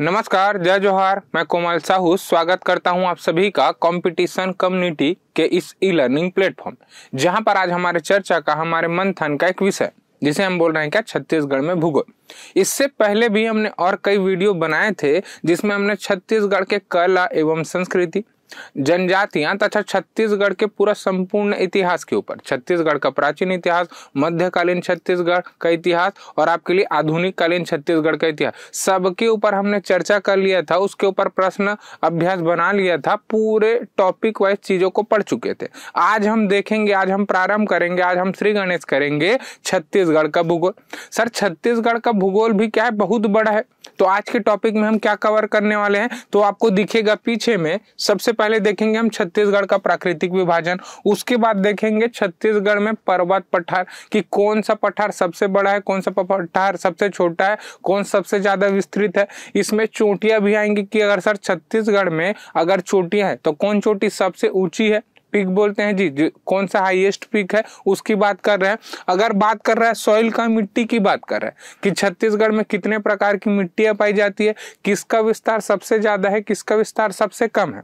नमस्कार जय जोहार मैं कोमल साहू स्वागत करता हूं आप सभी का कंपटीशन कम्युनिटी के इस ई लर्निंग प्लेटफॉर्म जहां पर आज हमारे चर्चा का हमारे मंथन का एक विषय जिसे हम बोल रहे हैं क्या छत्तीसगढ़ में भूगोल इससे पहले भी हमने और कई वीडियो बनाए थे जिसमें हमने छत्तीसगढ़ के कला एवं संस्कृति जनजातियां तथा छत्तीसगढ़ के पूरा संपूर्ण इतिहास के ऊपर छत्तीसगढ़ का प्राचीन इतिहास मध्यकालीन छत्तीसगढ़ का इतिहास और आपके लिए आधुनिक कालीन छत्तीसगढ़ का इतिहास सबके ऊपर हमने चर्चा कर लिया था उसके ऊपर प्रश्न अभ्यास बना लिया था पूरे टॉपिक वाइज चीजों को पढ़ चुके थे आज हम देखेंगे आज हम प्रारंभ करेंगे आज हम श्री गणेश करेंगे छत्तीसगढ़ का भूगोल सर छत्तीसगढ़ का भूगोल भी क्या है बहुत बड़ा है तो आज के टॉपिक में हम क्या कवर करने वाले हैं तो आपको दिखेगा पीछे में सबसे पहले देखेंगे हम छत्तीसगढ़ का प्राकृतिक विभाजन उसके बाद देखेंगे छत्तीसगढ़ में पर्वत पठार कि कौन सा पठार सबसे बड़ा है कौन सा पठार सबसे छोटा है कौन सबसे ज्यादा विस्तृत है इसमें चोटियां भी आएंगी कि अगर सर छत्तीसगढ़ में अगर चोटियां हैं तो कौन चोटी सबसे ऊंची है पीक बोलते हैं जी कौन सा हाईएस्ट पीक है उसकी बात कर रहे हैं अगर बात कर रहा है सॉइल का मिट्टी की बात कर रहे हैं कि छत्तीसगढ़ में कितने प्रकार की मिट्टियाँ पाई जाती है किसका विस्तार सबसे ज़्यादा है किसका विस्तार सबसे कम है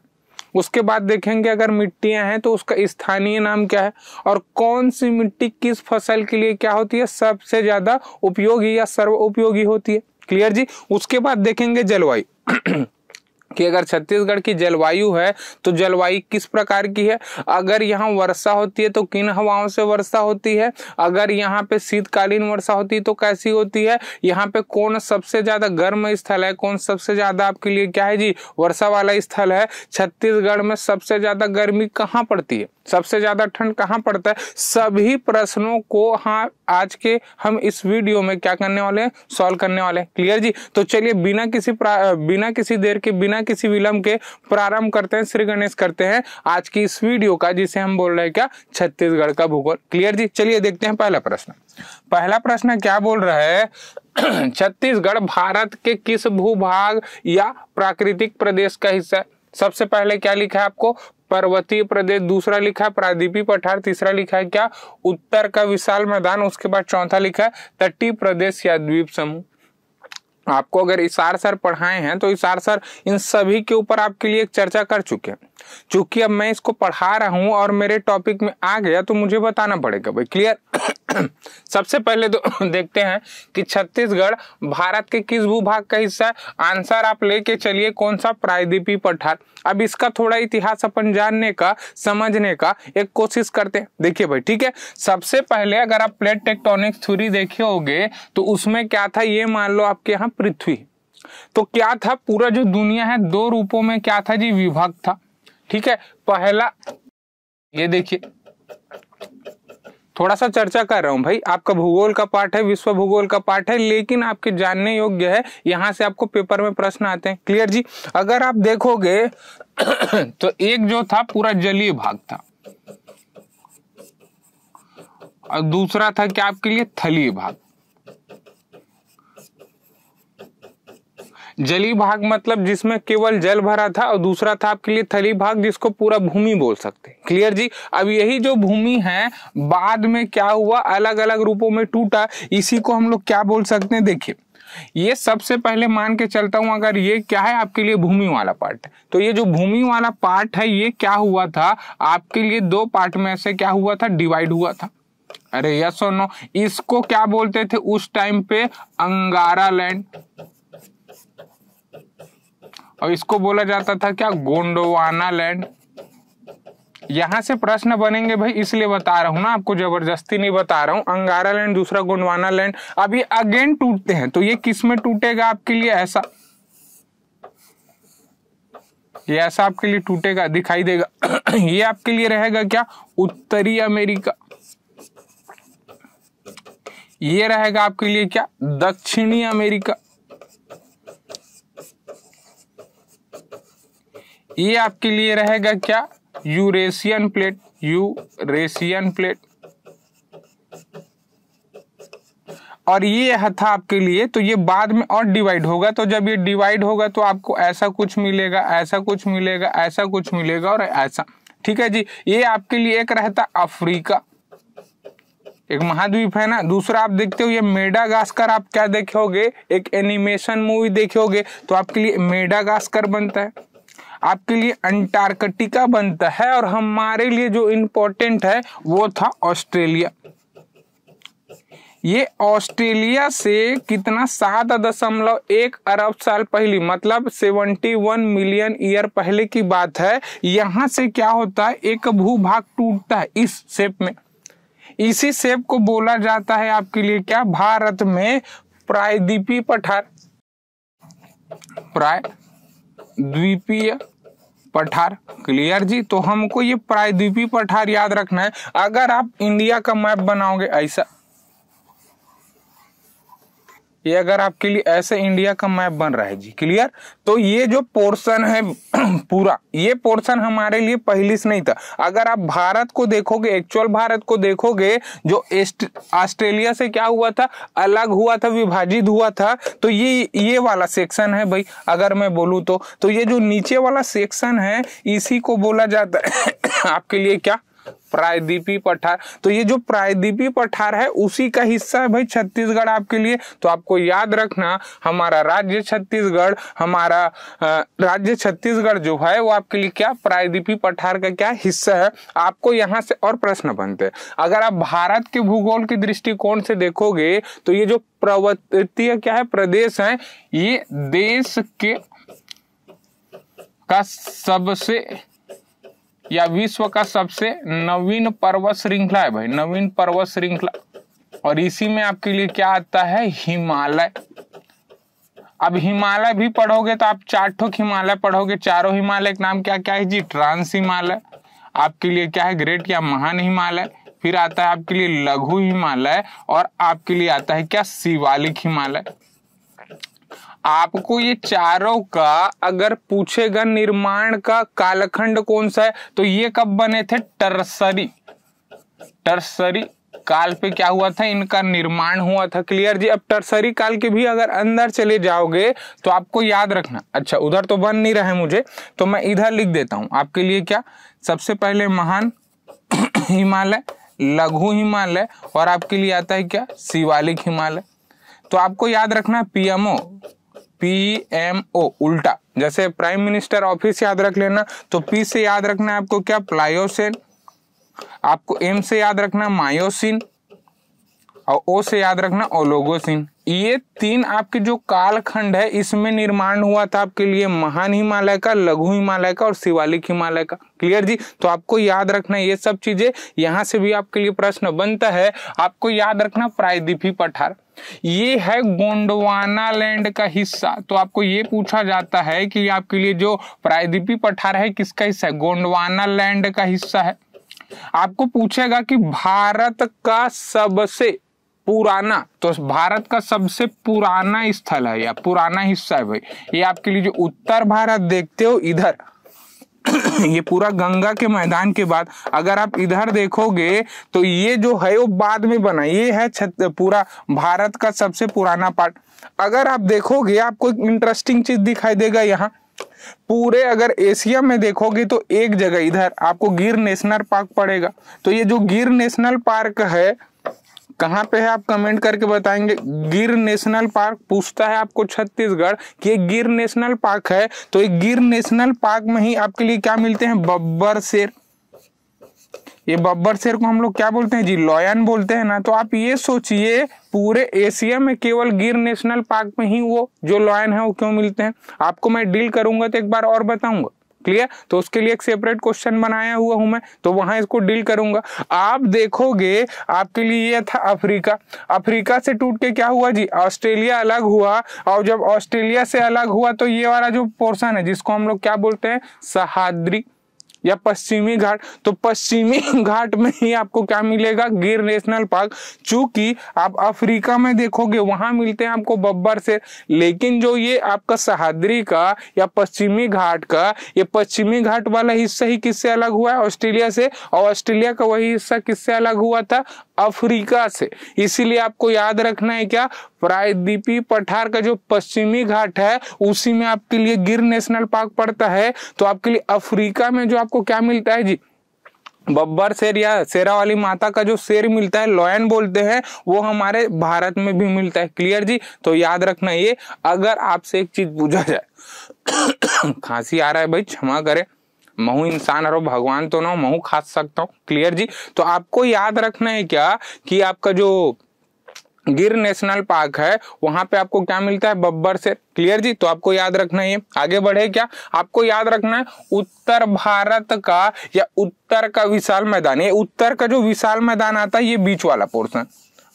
उसके बाद देखेंगे अगर मिट्टियां हैं तो उसका स्थानीय नाम क्या है और कौन सी मिट्टी किस फसल के लिए क्या होती है सबसे ज़्यादा उपयोगी या सर्व उपयोगी होती है क्लियर जी उसके बाद देखेंगे जलवायु कि अगर छत्तीसगढ़ की जलवायु है तो जलवायु किस प्रकार की है अगर यहाँ वर्षा होती है तो किन हवाओं से वर्षा होती है अगर यहाँ पे शीतकालीन वर्षा होती है तो कैसी होती है यहाँ पे कौन सबसे ज्यादा गर्म स्थल है कौन सबसे ज्यादा आपके लिए क्या है जी वर्षा वाला स्थल है छत्तीसगढ़ में सबसे ज्यादा गर्मी कहाँ पड़ती है सबसे ज़्यादा ठंड कहाँ पड़ता है सभी प्रश्नों को हाँ आज के हम इस वीडियो में क्या करने वाले हैं सॉल्व करने वाले हैं क्लियर जी तो चलिए बिना किसी बिना किसी देर के बिना किसी विलंब के प्रारंभ करते हैं श्री गणेश करते हैं आज की इस वीडियो का जिसे हम बोल रहे हैं क्या छत्तीसगढ़ का भूगोल क्लियर जी चलिए देखते हैं पहला प्रश्न पहला प्रश्न क्या बोल रहा है छत्तीसगढ़ भारत के किस भूभाग या प्राकृतिक प्रदेश का हिस्सा है सबसे पहले क्या लिखा है आपको पर्वतीय प्रदेश दूसरा लिखा है प्रादीपी पठार तीसरा लिखा है क्या उत्तर का विशाल मैदान उसके बाद चौथा लिखा है तटीय प्रदेश या द्वीप समूह आपको अगर इशार सर पढ़ाए हैं तो इशार सर इन सभी के ऊपर आपके लिए एक चर्चा कर चुके हैं चूंकि अब मैं इसको पढ़ा रहा हूं और मेरे टॉपिक में आ गया तो मुझे बताना पड़ेगा भाई क्लियर सबसे पहले तो देखते हैं कि छत्तीसगढ़ भारत के किस भूभाग का हिस्सा है आंसर आप लेके चलिए कौन सा प्रायद्वीपी पठार अब इसका थोड़ा इतिहास अपन जानने का समझने का एक कोशिश करते हैं देखिए भाई ठीक है सबसे पहले अगर आप प्लेट टेक्टोनिक थ्यूरी देखे होगे तो उसमें क्या था ये मान लो आपके यहाँ पृथ्वी तो क्या था पूरा जो दुनिया है दो रूपों में क्या था जी विभाग था ठीक है पहला ये देखिए थोड़ा सा चर्चा कर रहा हूं भाई आपका भूगोल का पाठ है विश्व भूगोल का पाठ है लेकिन आपके जानने योग्य है यहां से आपको पेपर में प्रश्न आते हैं क्लियर जी अगर आप देखोगे तो एक जो था पूरा जलीय भाग था और दूसरा था क्या आपके लिए थलीय भाग जली भाग मतलब जिसमें केवल जल भरा था और दूसरा था आपके लिए थली भाग जिसको पूरा भूमि बोल सकते हैं क्लियर जी अब यही जो भूमि है बाद में क्या हुआ अलग अलग रूपों में टूटा इसी को हम लोग क्या बोल सकते हैं देखिए ये सबसे पहले मान के चलता हूं अगर ये क्या है आपके लिए भूमि वाला पार्ट तो ये जो भूमि वाला पार्ट है ये क्या हुआ था आपके लिए दो पार्ट में से क्या हुआ था डिवाइड हुआ था अरे यस और नो इसको क्या बोलते थे उस टाइम पे अंगारा लैंड और इसको बोला जाता था क्या गोंडवाना लैंड यहां से प्रश्न बनेंगे भाई इसलिए बता रहा हूं ना आपको जबरदस्ती नहीं बता रहा हूं अंगारा लैंड दूसरा गोंडवाना लैंड अब ये अगेन टूटते हैं तो ये किस में टूटेगा आपके लिए ऐसा ये ऐसा आपके लिए टूटेगा दिखाई देगा ये आपके लिए रहेगा क्या उत्तरी अमेरिका ये रहेगा आपके लिए क्या दक्षिणी अमेरिका ये आपके लिए रहेगा क्या यूरेशियन प्लेट यूरेशियन प्लेट और ये था आपके लिए तो ये बाद में और डिवाइड होगा तो जब ये डिवाइड होगा तो आपको ऐसा कुछ मिलेगा ऐसा कुछ मिलेगा ऐसा कुछ मिलेगा और ऐसा ठीक है जी ये आपके लिए एक रहता अफ्रीका एक महाद्वीप है ना दूसरा आप देखते हो ये मेडागास्कर आप क्या देखोगे एक एनिमेशन मूवी देखोगे तो आपके लिए मेडागास्कर बनता है आपके लिए अंटार्कटिका बनता है और हमारे लिए जो इम्पोर्टेंट है वो था ऑस्ट्रेलिया ये ऑस्ट्रेलिया से कितना सात दशमलव एक अरब साल पहले मतलब सेवेंटी वन मिलियन ईयर पहले की बात है यहां से क्या होता है एक भूभाग टूटता है इस शेप में इसी शेप को बोला जाता है आपके लिए क्या भारत में प्रायद्वीपीय पठार प्राय द्वीपीय पठार क्लियर जी तो हमको ये प्रायद्वीपी पठार याद रखना है अगर आप इंडिया का मैप बनाओगे ऐसा ये अगर आपके लिए ऐसे इंडिया का मैप बन रहा है जी क्लियर तो ये जो पोर्शन है पूरा ये पोर्शन हमारे लिए पहले से नहीं था अगर आप भारत को देखोगे एक्चुअल भारत को देखोगे जो ऑस्ट्रेलिया से क्या हुआ था अलग हुआ था विभाजित हुआ था तो ये ये वाला सेक्शन है भाई अगर मैं बोलूँ तो, तो ये जो नीचे वाला सेक्शन है इसी को बोला जाता है आपके लिए क्या प्रायद्वीपी पठार तो ये जो प्रायद्वीपी पठार है उसी का हिस्सा है भाई छत्तीसगढ़ आपके लिए तो आपको याद रखना हमारा राज्य छत्तीसगढ़ हमारा राज्य छत्तीसगढ़ जो है वो आपके लिए क्या प्रायद्वीपी पठार का क्या हिस्सा है आपको यहाँ से और प्रश्न बनते हैं अगर आप भारत के भूगोल के दृष्टिकोण से देखोगे तो ये जो प्रवर्तीय क्या है प्रदेश है ये देश के का सबसे या विश्व का सबसे नवीन पर्वत श्रृंखला है भाई नवीन पर्वत श्रृंखला और इसी में आपके लिए क्या आता है हिमालय अब हिमालय भी पढ़ोगे तो आप चार ठोक हिमालय पढ़ोगे चारों हिमालय का नाम क्या क्या है जी ट्रांस हिमालय आपके लिए क्या है ग्रेट या महान हिमालय फिर आता है आपके लिए लघु हिमालय और आपके लिए आता है क्या शिवालिक हिमालय आपको ये चारों का अगर पूछेगा निर्माण का कालखंड कौन सा है तो ये कब बने थे टर्सरी टर्सरी काल पे क्या हुआ था इनका निर्माण हुआ था क्लियर जी अब टर्सरी काल के भी अगर अंदर चले जाओगे तो आपको याद रखना अच्छा उधर तो बन नहीं रहे मुझे तो मैं इधर लिख देता हूं आपके लिए क्या सबसे पहले महान हिमालय लघु हिमालय और आपके लिए आता है क्या शिवालिक हिमालय तो आपको याद रखना पीएमओ पीएमओ उल्टा जैसे प्राइम मिनिस्टर ऑफिस याद रख लेना तो पी से याद रखना है आपको क्या प्लायोसेन आपको एम से याद रखना मायोसिन और ओ से याद रखना ओलोगोसिन ये तीन आपके जो कालखंड है इसमें निर्माण हुआ था आपके लिए महान हिमालय का लघु हिमालय का और शिवालिक हिमालय का क्लियर जी तो आपको याद रखना ये सब चीजें यहां से भी आपके लिए प्रश्न बनता है आपको याद रखना प्रायद्वीपी पठार ये है गोंडवाना लैंड का हिस्सा तो आपको ये पूछा जाता है कि आपके लिए जो प्रायद्वीपी पठार है किसका हिस्सा है गोंडवाना लैंड का हिस्सा है आपको पूछेगा कि भारत का सबसे पुराना तो भारत का सबसे पुराना स्थल है या पुराना हिस्सा है भाई ये आपके लिए जो उत्तर भारत देखते हो इधर ये पूरा गंगा के मैदान के बाद अगर आप इधर देखोगे तो ये जो है वो बाद में बना ये है पूरा भारत का सबसे पुराना पार्ट अगर आप देखोगे आपको एक इंटरेस्टिंग चीज दिखाई देगा यहाँ पूरे अगर एशिया में देखोगे तो एक जगह इधर आपको गिर नेशनल पार्क पड़ेगा तो ये जो गिर नेशनल पार्क है कहाँ पे है आप कमेंट करके बताएंगे गिर नेशनल पार्क पूछता है आपको छत्तीसगढ़ कि ये गिर नेशनल पार्क है तो ये गिर नेशनल पार्क में ही आपके लिए क्या मिलते हैं बब्बर शेर ये बब्बर शेर को हम लोग क्या बोलते हैं जी लॉयन बोलते हैं ना तो आप ये सोचिए पूरे एशिया में केवल गिर नेशनल पार्क में ही वो जो लॉयन है वो क्यों मिलते हैं आपको मैं डील करूंगा तो एक बार और बताऊंगा क्लियर तो उसके लिए एक सेपरेट क्वेश्चन बनाया हुआ हूं मैं तो वहां इसको डील करूंगा आप देखोगे आपके लिए यह था अफ्रीका अफ्रीका से टूट के क्या हुआ जी ऑस्ट्रेलिया अलग हुआ और जब ऑस्ट्रेलिया से अलग हुआ तो ये वाला जो पोर्सन है जिसको हम लोग क्या बोलते हैं सहाद्री या पश्चिमी घाट तो पश्चिमी घाट में ही आपको क्या मिलेगा गिर नेशनल पार्क चूंकि आप अफ्रीका में देखोगे वहां मिलते हैं आपको बब्बर से लेकिन जो ये आपका सहाद्री का या पश्चिमी घाट का ये पश्चिमी घाट वाला हिस्सा ही किससे अलग हुआ है ऑस्ट्रेलिया से और ऑस्ट्रेलिया का वही हिस्सा किससे अलग हुआ था अफ्रीका से इसीलिए आपको याद रखना है क्या प्रायद्वीपी पठार का जो पश्चिमी घाट है उसी में आपके लिए गिर नेशनल पार्क पड़ता है तो आपके लिए अफ्रीका में जो आप आपको क्या मिलता है जी बब्बर शेर या शेरा वाली माता का जो शेर मिलता है लॉयन बोलते हैं वो हमारे भारत में भी मिलता है क्लियर जी तो याद रखना ये अगर आपसे एक चीज पूछा जाए खांसी आ रहा है भाई क्षमा करे महू इंसान हरो भगवान तो ना महू खा सकता हूँ क्लियर जी तो आपको याद रखना है क्या कि आपका जो गिर नेशनल पार्क है वहां पे आपको क्या मिलता है बब्बर से क्लियर जी तो आपको याद रखना है आगे बढ़े क्या आपको याद रखना है उत्तर भारत का या उत्तर का विशाल मैदान ये उत्तर का जो विशाल मैदान आता है ये बीच वाला पोर्सन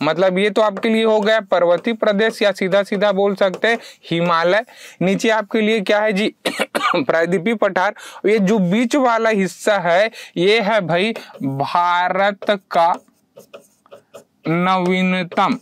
मतलब ये तो आपके लिए हो गया पर्वतीय प्रदेश या सीधा सीधा बोल सकते हैं हिमालय नीचे आपके लिए क्या है जी प्रायद्वीपी पठार ये जो बीच वाला हिस्सा है ये है भाई भारत का नवीनतम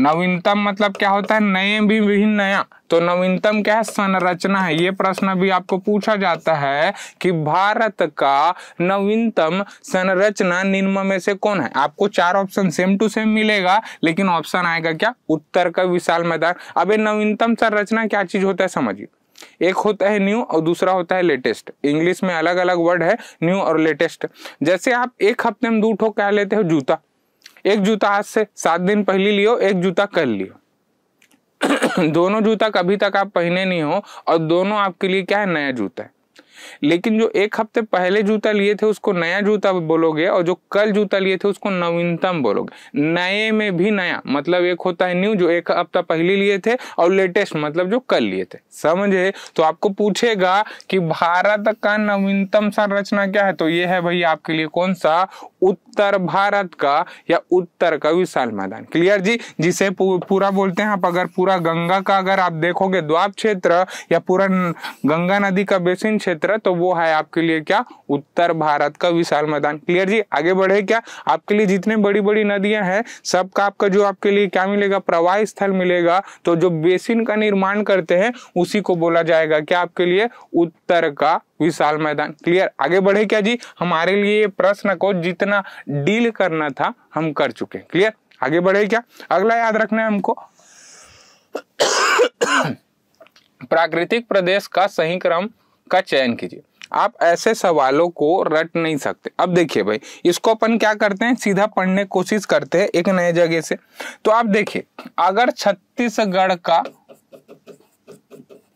नवीनतम मतलब क्या होता है नए भी विभिन्न नया तो नवीनतम क्या है संरचना है ये प्रश्न भी आपको पूछा जाता है कि भारत का नवीनतम संरचना निम्न में से कौन है आपको चार ऑप्शन सेम टू सेम मिलेगा लेकिन ऑप्शन आएगा क्या उत्तर का विशाल मैदान अब नवीनतम संरचना क्या चीज होता है समझिए एक होता है न्यू और दूसरा होता है लेटेस्ट इंग्लिश में अलग अलग वर्ड है न्यू और लेटेस्ट जैसे आप एक हफ्ते में दो ठोक कह लेते हो जूता एक जूता आज से सात दिन पहले लियो एक जूता कल लियो दोनों जूता कभी तक आप पहने नहीं हो और दोनों आपके लिए क्या है नया जूता है लेकिन जो एक हफ्ते पहले जूता लिए थे उसको नया जूता बोलोगे और जो कल जूता लिए थे उसको नवीनतम बोलोगे नए में भी नया मतलब एक होता है न्यू जो एक हफ्ता पहले लिए थे और लेटेस्ट मतलब जो कल लिए थे समझे तो आपको पूछेगा कि भारत का नवीनतम संरचना क्या है तो ये है भाई आपके लिए कौन सा उत्तर भारत का या उत्तर का विशाल मैदान क्लियर जी जिसे पूरा बोलते हैं आप अगर पूरा गंगा का अगर आप देखोगे द्वाब क्षेत्र या पूरा गंगा नदी का बेसिन क्षेत्र क्षेत्र तो वो है आपके लिए क्या उत्तर भारत का विशाल मैदान क्लियर जी आगे बढ़े क्या आपके लिए जितने बड़ी बड़ी नदियां हैं सबका आपका जो आपके लिए क्या मिलेगा प्रवाह स्थल मिलेगा तो जो बेसिन का निर्माण करते हैं उसी को बोला जाएगा क्या आपके लिए उत्तर का विशाल मैदान क्लियर आगे बढ़े क्या जी हमारे लिए प्रश्न को जितना डील करना था हम कर चुके क्लियर आगे बढ़े क्या अगला याद रखना है हमको प्राकृतिक प्रदेश का सही क्रम का चयन कीजिए आप ऐसे सवालों को रट नहीं सकते अब देखिए भाई इसको अपन क्या करते हैं सीधा पढ़ने कोशिश करते हैं एक नए जगह से तो आप देखिए अगर छत्तीसगढ़ का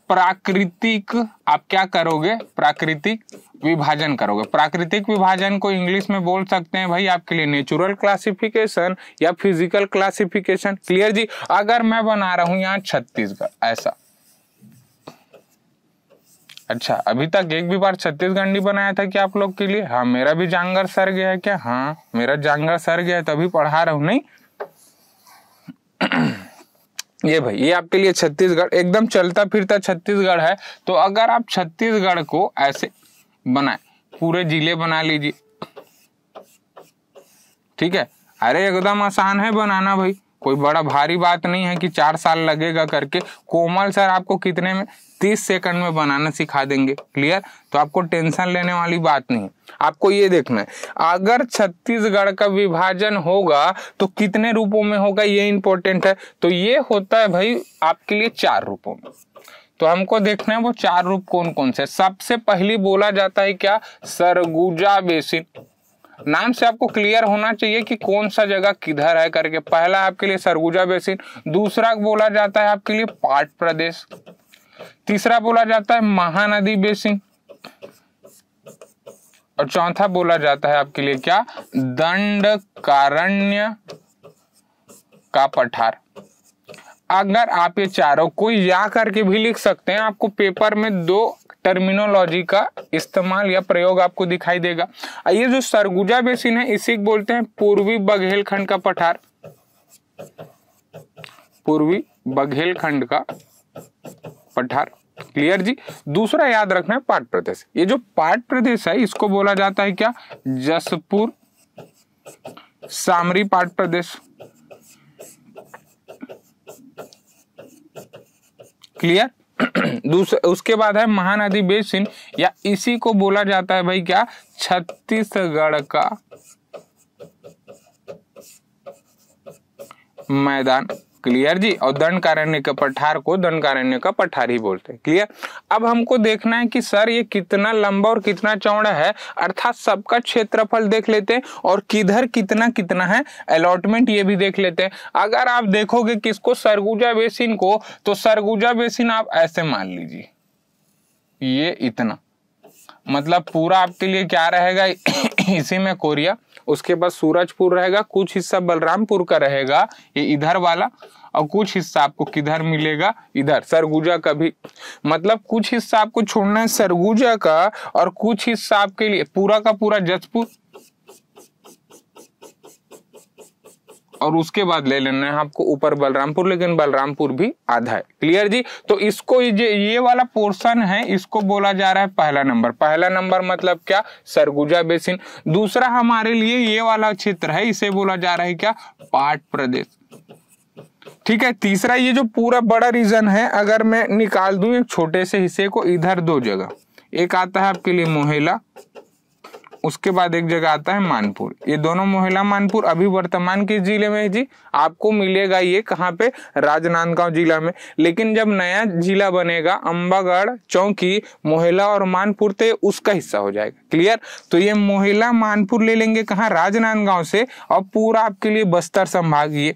प्राकृतिक आप क्या करोगे प्राकृतिक विभाजन करोगे प्राकृतिक विभाजन को इंग्लिश में बोल सकते हैं भाई आपके लिए नेचुरल क्लासिफिकेशन या फिजिकल क्लासिफिकेशन क्लियर जी अगर मैं बना रहा हूं यहाँ छत्तीसगढ़ ऐसा अच्छा अभी तक एक भी बार छत्तीसगढ़ नहीं बनाया था क्या आप लोग के लिए हाँ मेरा भी जांगर सर गया है क्या हाँ मेरा जांगर सर गया है तभी पढ़ा रहा हूँ नहीं ये भाई ये आपके लिए छत्तीसगढ़ एकदम चलता फिरता छत्तीसगढ़ है तो अगर आप छत्तीसगढ़ को ऐसे बनाए पूरे जिले बना लीजिए ठीक है अरे एकदम आसान है बनाना भाई कोई बड़ा भारी बात नहीं है कि चार साल लगेगा करके कोमल सर आपको कितने में तीस सेकंड में बनाना सिखा देंगे क्लियर तो आपको टेंशन लेने वाली बात नहीं आपको ये देखना है अगर छत्तीसगढ़ का विभाजन होगा तो कितने रूपों में होगा ये इंपॉर्टेंट है तो ये होता है भाई आपके लिए चार रूपों में तो हमको देखना है वो चार रूप कौन कौन से सबसे पहली बोला जाता है क्या सरगुजा बेसिन नाम से आपको क्लियर होना चाहिए कि कौन सा जगह किधर है करके पहला आपके लिए सरगुजा बेसिन दूसरा बोला जाता है आपके लिए पाट प्रदेश तीसरा बोला जाता है महानदी बेसिन और चौथा बोला जाता है आपके लिए क्या दंड कारण्य का पठार अगर आप ये चारों को या करके भी लिख सकते हैं आपको पेपर में दो टर्मिनोलॉजी का इस्तेमाल या प्रयोग आपको दिखाई देगा ये जो सरगुजा बेसिन है इसी बोलते हैं पूर्वी बघेलखंड का पठार पूर्वी बघेलखंड का पठार क्लियर जी दूसरा याद रखना है पाट प्रदेश ये जो पाट प्रदेश है इसको बोला जाता है क्या जसपुर सामरी पाट प्रदेश क्लियर दूसरा उसके बाद है महानदी बेसिन या इसी को बोला जाता है भाई क्या छत्तीसगढ़ का मैदान क्लियर जी और कारण्य का पठार को दंड कारण्य का पठार ही बोलते हैं क्लियर अब हमको देखना है कि सर ये कितना लंबा और कितना चौड़ा है अर्थात सबका क्षेत्रफल देख लेते हैं और किधर कितना कितना है अलॉटमेंट ये भी देख लेते हैं अगर आप देखोगे किसको सरगुजा बेसिन को तो सरगुजा बेसिन आप ऐसे मान लीजिए ये इतना मतलब पूरा आपके लिए क्या रहेगा इसी में कोरिया उसके बाद सूरजपुर रहेगा कुछ हिस्सा बलरामपुर का रहेगा ये इधर वाला और कुछ हिस्सा आपको किधर मिलेगा इधर सरगुजा का भी मतलब कुछ हिस्सा आपको छोड़ना है सरगुजा का और कुछ हिस्सा आपके लिए पूरा का पूरा जसपुर और उसके बाद ले लेना है आपको ऊपर बलरामपुर लेकिन बलरामपुर भी आधा है क्लियर जी तो इसको ये वाला पोर्शन है इसको बोला जा रहा है पहला नंबर पहला नंबर मतलब क्या सरगुजा बेसिन दूसरा हमारे लिए ये वाला क्षेत्र है इसे बोला जा रहा है क्या पाट प्रदेश ठीक है तीसरा ये जो पूरा बड़ा रीजन है अगर मैं निकाल दू एक छोटे से हिस्से को इधर दो जगह एक आता है आपके लिए मोहेला उसके बाद एक जगह आता है मानपुर ये दोनों मोहिला मानपुर अभी वर्तमान के जिले में है जी आपको मिलेगा ये कहाँ पे राजनांदगांव जिला में लेकिन जब नया जिला बनेगा अंबागढ़ चौकी मोहिला और मानपुर तो उसका हिस्सा हो जाएगा क्लियर तो ये मोहिला मानपुर ले लेंगे कहाँ राजनांदगांव से और पूरा आपके लिए बस्तर संभाग ये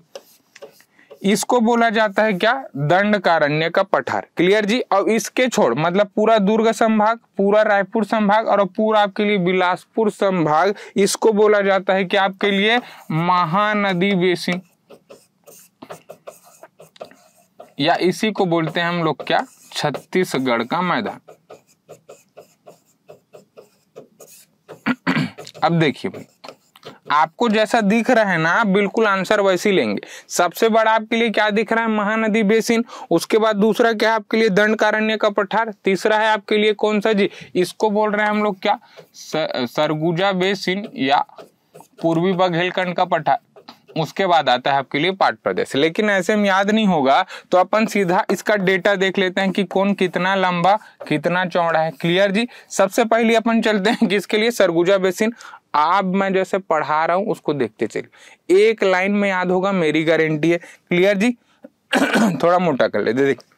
इसको बोला जाता है क्या दंड कारण्य का पठार क्लियर जी और इसके छोड़ मतलब पूरा दुर्ग संभाग पूरा रायपुर संभाग और पूरा आपके लिए बिलासपुर संभाग इसको बोला जाता है कि आपके लिए महानदी बेसिन या इसी को बोलते हैं हम लोग क्या छत्तीसगढ़ का मैदान अब देखिए भाई आपको जैसा दिख रहा है ना आप बिल्कुल आंसर वैसे लेंगे सबसे बड़ा आपके लिए क्या दिख रहा है महानदी बेसिन उसके बाद दूसरा क्या आपके लिए दंडकारण्य का पठार तीसरा है आपके लिए कौन सा जी इसको बोल रहे हैं हम लोग क्या सरगुजा बेसिन या पूर्वी बघेलखंड का पठार उसके बाद आता है आपके लिए पाठ प्रदेश लेकिन ऐसे में याद नहीं होगा तो अपन सीधा इसका डेटा देख लेते हैं कि कौन कितना लंबा कितना चौड़ा है क्लियर जी सबसे पहले अपन चलते हैं किसके लिए सरगुजा बेसिन आप मैं जैसे पढ़ा रहा हूं उसको देखते चलिए एक लाइन में याद होगा मेरी गारंटी है क्लियर जी थोड़ा मोटा कर लेते देखिए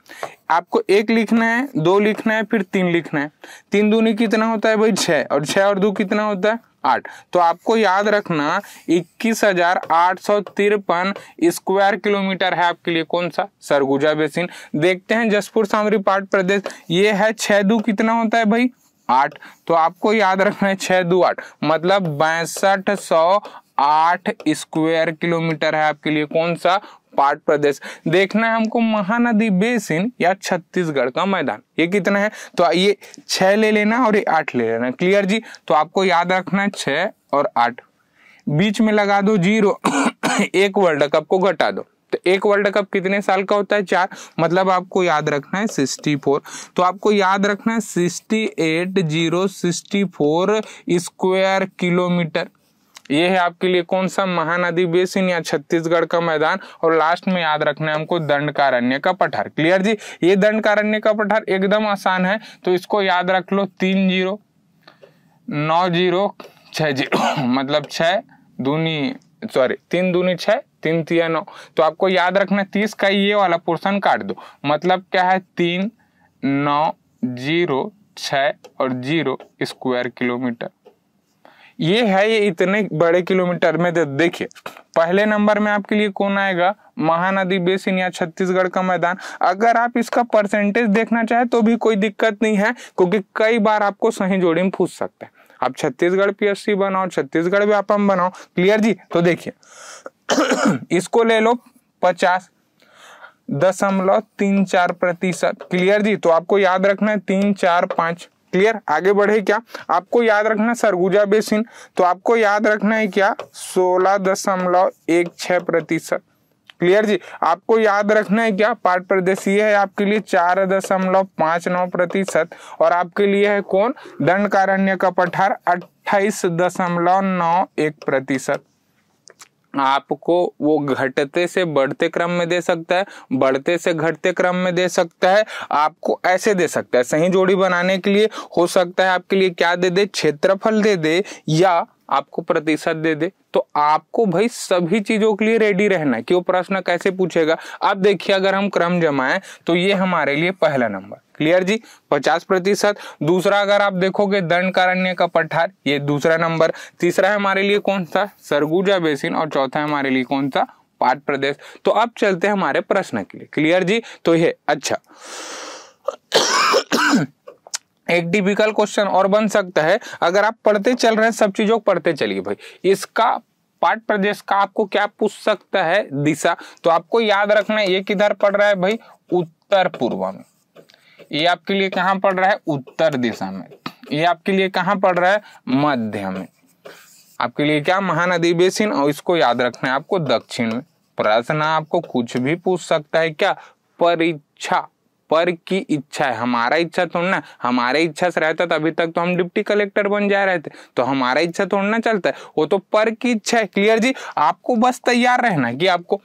आपको एक लिखना है दो लिखना है फिर तीन लिखना है तीन दूनी कितना होता है भाई छह और छह और दो कितना होता है आठ तो आपको याद रखना इक्कीस हजार आठ सौ तिरपन स्क्वायर किलोमीटर है आपके लिए कौन सा सरगुजा बेसिन देखते हैं जसपुर सामरी पाट प्रदेश ये है छह दू कितना होता है भाई आठ तो आपको याद रखना है छह दू आठ मतलब बैसठ सौ आठ स्क्वायर किलोमीटर है आपके लिए कौन सा पाट प्रदेश देखना है हमको महानदी बेसिन या छत्तीसगढ़ का मैदान ये कितना है तो ये छह ले लेना और ये आठ ले लेना क्लियर जी तो आपको याद रखना है छह और आठ बीच में लगा दो जीरो एक वर्ल्ड कप को घटा दो तो एक वर्ल्ड कप कितने साल का होता है चार मतलब आपको याद रखना है सिक्सटी फोर तो आपको याद रखना है sixty eight zero sixty four square kilometre ये है आपके लिए कौन सा महानदी बेसिन या छत्तीसगढ़ का मैदान और लास्ट में याद रखना है हमको दंडकारण्य का पठार क्लियर जी ये दंडकारण्य का पठार एकदम आसान है तो इसको याद रख लो तीन जीरो नौ जीरो छ जीरो मतलब छः दूनी सॉरी तीन दूनी छ तीन तीन नौ तो आपको याद रखना है तीस का ये वाला पोर्सन काट दो मतलब क्या है तीन नौ जीरो छ और जीरो स्क्वायर किलोमीटर ये है ये इतने बड़े किलोमीटर में दे देखिए पहले नंबर में आपके लिए कौन आएगा महानदी बेसिन या छत्तीसगढ़ का मैदान अगर आप इसका परसेंटेज देखना चाहे तो भी कोई दिक्कत नहीं है क्योंकि कई बार आपको सही जोड़ी में पूछ सकते हैं आप छत्तीसगढ़ पीएससी बनाओ छत्तीसगढ़ व्यापम बनाओ क्लियर जी तो देखिए इसको ले लो पचास दशमलव तीन चार प्रतिशत क्लियर जी तो आपको याद रखना है तीन चार पांच क्लियर आगे बढ़े क्या आपको याद रखना सरगुजा बेसिन तो आपको याद रखना है क्या सोलह दशमलव एक छह प्रतिशत क्लियर जी आपको याद रखना है क्या पाठ प्रदेश ये है आपके लिए चार दशमलव पांच नौ प्रतिशत और आपके लिए है कौन दंड कारण्य का पठार अट्ठाईस दशमलव नौ एक प्रतिशत आपको वो घटते से बढ़ते क्रम में दे सकता है बढ़ते से घटते क्रम में दे सकता है आपको ऐसे दे सकता है सही जोड़ी बनाने के लिए हो सकता है आपके लिए क्या दे दे क्षेत्रफल दे दे या आपको प्रतिशत दे दे तो आपको भाई सभी चीजों के लिए रेडी रहना है कि वो प्रश्न कैसे पूछेगा अब देखिए अगर हम क्रम जमाए तो ये हमारे लिए पहला नंबर क्लियर जी 50 प्रतिशत दूसरा अगर आप देखोगे दंड कारण्य का पठार ये दूसरा नंबर तीसरा है हमारे लिए कौन सा सरगुजा बेसिन और चौथा है हमारे लिए कौन सा पाट प्रदेश तो अब चलते हैं हमारे प्रश्न के लिए क्लियर जी तो ये अच्छा एक डिफिकल्ट क्वेश्चन और बन सकता है अगर आप पढ़ते चल रहे हैं सब चीजों को पढ़ते चलिए भाई इसका पाठ प्रदेश का आपको क्या पूछ सकता है दिशा तो आपको याद रखना ये किधर पड़ रहा है भाई उत्तर पूर्व में ये आपके लिए कहाँ पड़ रहा है उत्तर दिशा में ये आपके लिए कहाँ पड़ रहा है मध्य में आपके लिए क्या महानदी बेसिन और इसको याद रखना है आपको दक्षिण में प्रश्न आपको कुछ भी पूछ सकता है क्या परीक्षा पर की इच्छा है हमारा इच्छा थोड़ी ना हमारे इच्छा से रहता तो अभी तक तो हम डिप्टी कलेक्टर बन जा रहे थे तो हमारा इच्छा थोड़ी ना चलता है वो तो पर की इच्छा है क्लियर जी आपको बस तैयार रहना कि आपको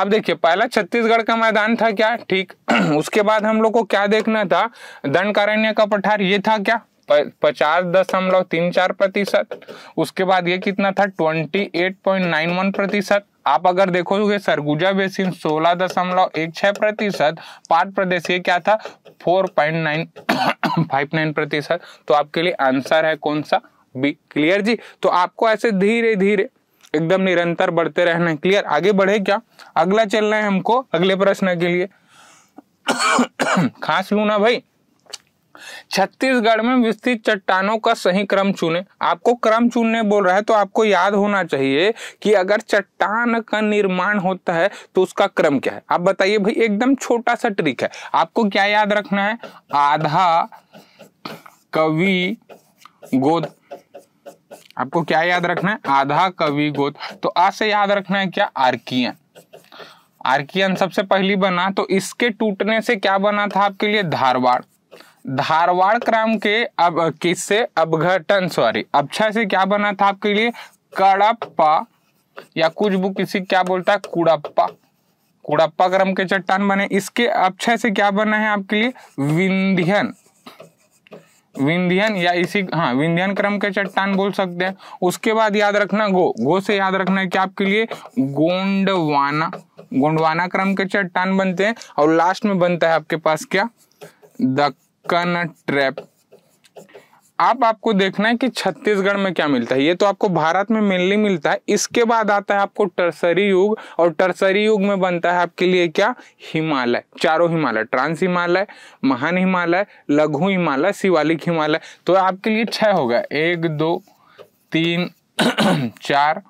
अब देखिए पहला छत्तीसगढ़ का मैदान था क्या ठीक उसके बाद हम लोग को क्या देखना था दंडकारण्य का पठार ये था क्या पचास दशमलव तीन चार प्रतिशत उसके बाद ये कितना था twenty eight point nine one प्रतिशत आप अगर देखोगे सरगुजा बेसिन सोलह दशमलव एक छह प्रतिशत पाट ये क्या था four point nine five nine प्रतिशत तो आपके लिए आंसर है कौन सा बी क्लियर जी तो आपको ऐसे धीरे धीरे एकदम निरंतर बढ़ते रहना है क्लियर आगे बढ़े क्या अगला चलना है हमको अगले प्रश्न के लिए खास लू ना भाई छत्तीसगढ़ में विस्तृत चट्टानों का सही क्रम चुने आपको क्रम चुनने बोल रहा है तो आपको याद होना चाहिए कि अगर चट्टान का निर्माण होता है तो उसका क्रम क्या है आप बताइए भाई एकदम छोटा सा ट्रिक है आपको क्या याद रखना है आधा कवि गोद आपको क्या याद रखना है आधा कवि गोद तो आ से याद रखना है क्या आर्कियन आर्कियन सबसे पहली बना तो इसके टूटने से क्या बना था आपके लिए धारवाड़ धारवाड़ क्रम के अब किससे अवघटन सॉरी अक्षय से क्या बना था आपके लिए कड़प्पा या कुछ बुक किसी क्या बोलता है कुड़प्पा कुड़प्पा क्रम के चट्टान बने इसके अक्षय से क्या बना है आपके लिए विंध्यन विंध्यन या इसी हाँ विंध्यन क्रम के चट्टान बोल सकते हैं उसके बाद याद रखना गो गो से याद रखना है कि आपके लिए गोंडवाना गोंडवाना क्रम के चट्टान बनते हैं और लास्ट में बनता है आपके पास क्या दक कन ट्रैप आप आपको देखना है कि छत्तीसगढ़ में क्या मिलता है ये तो आपको भारत में मेनली मिलता है इसके बाद आता है आपको टर्सरी युग और टर्सरी युग में बनता है आपके लिए क्या हिमालय चारों हिमालय ट्रांस हिमालय महान हिमालय लघु हिमालय शिवालिक हिमालय तो आपके लिए छह होगा एक दो तीन चार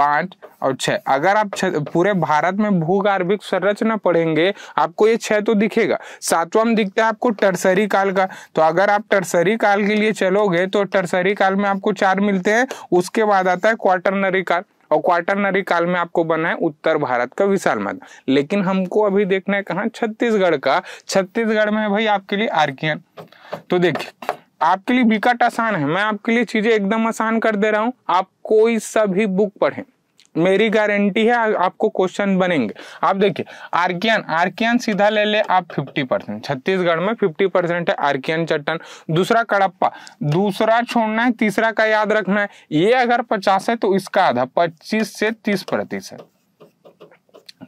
पांच और छह अगर आप पूरे भारत में भूगर्भिक संरचना पढ़ेंगे आपको ये छह तो दिखेगा सातवां दिखता है आपको टर्सरी काल का तो अगर आप टर्सरी काल के लिए चलोगे तो टर्सरी काल में आपको चार मिलते हैं उसके बाद आता है क्वार्टरनरी काल और क्वार्टरनरी काल में आपको बना है उत्तर भारत का विशाल मध्य लेकिन हमको अभी देखना है कहा छत्तीसगढ़ का छत्तीसगढ़ में है भाई आपके लिए आर्कियन तो देखिए आपके लिए बिकट आसान है मैं आपके लिए चीजें एकदम आसान कर दे रहा हूं आप कोई सा भी बुक पढ़ें मेरी गारंटी है आपको क्वेश्चन बनेंगे आप देखिए आर्कियन आर्कियन सीधा ले ले आप 50 परसेंट छत्तीसगढ़ में 50 परसेंट है आर्कियन चट्टन दूसरा कड़प्पा दूसरा छोड़ना है तीसरा का याद रखना है ये अगर 50 है तो इसका आधा 25 से 30 प्रतिशत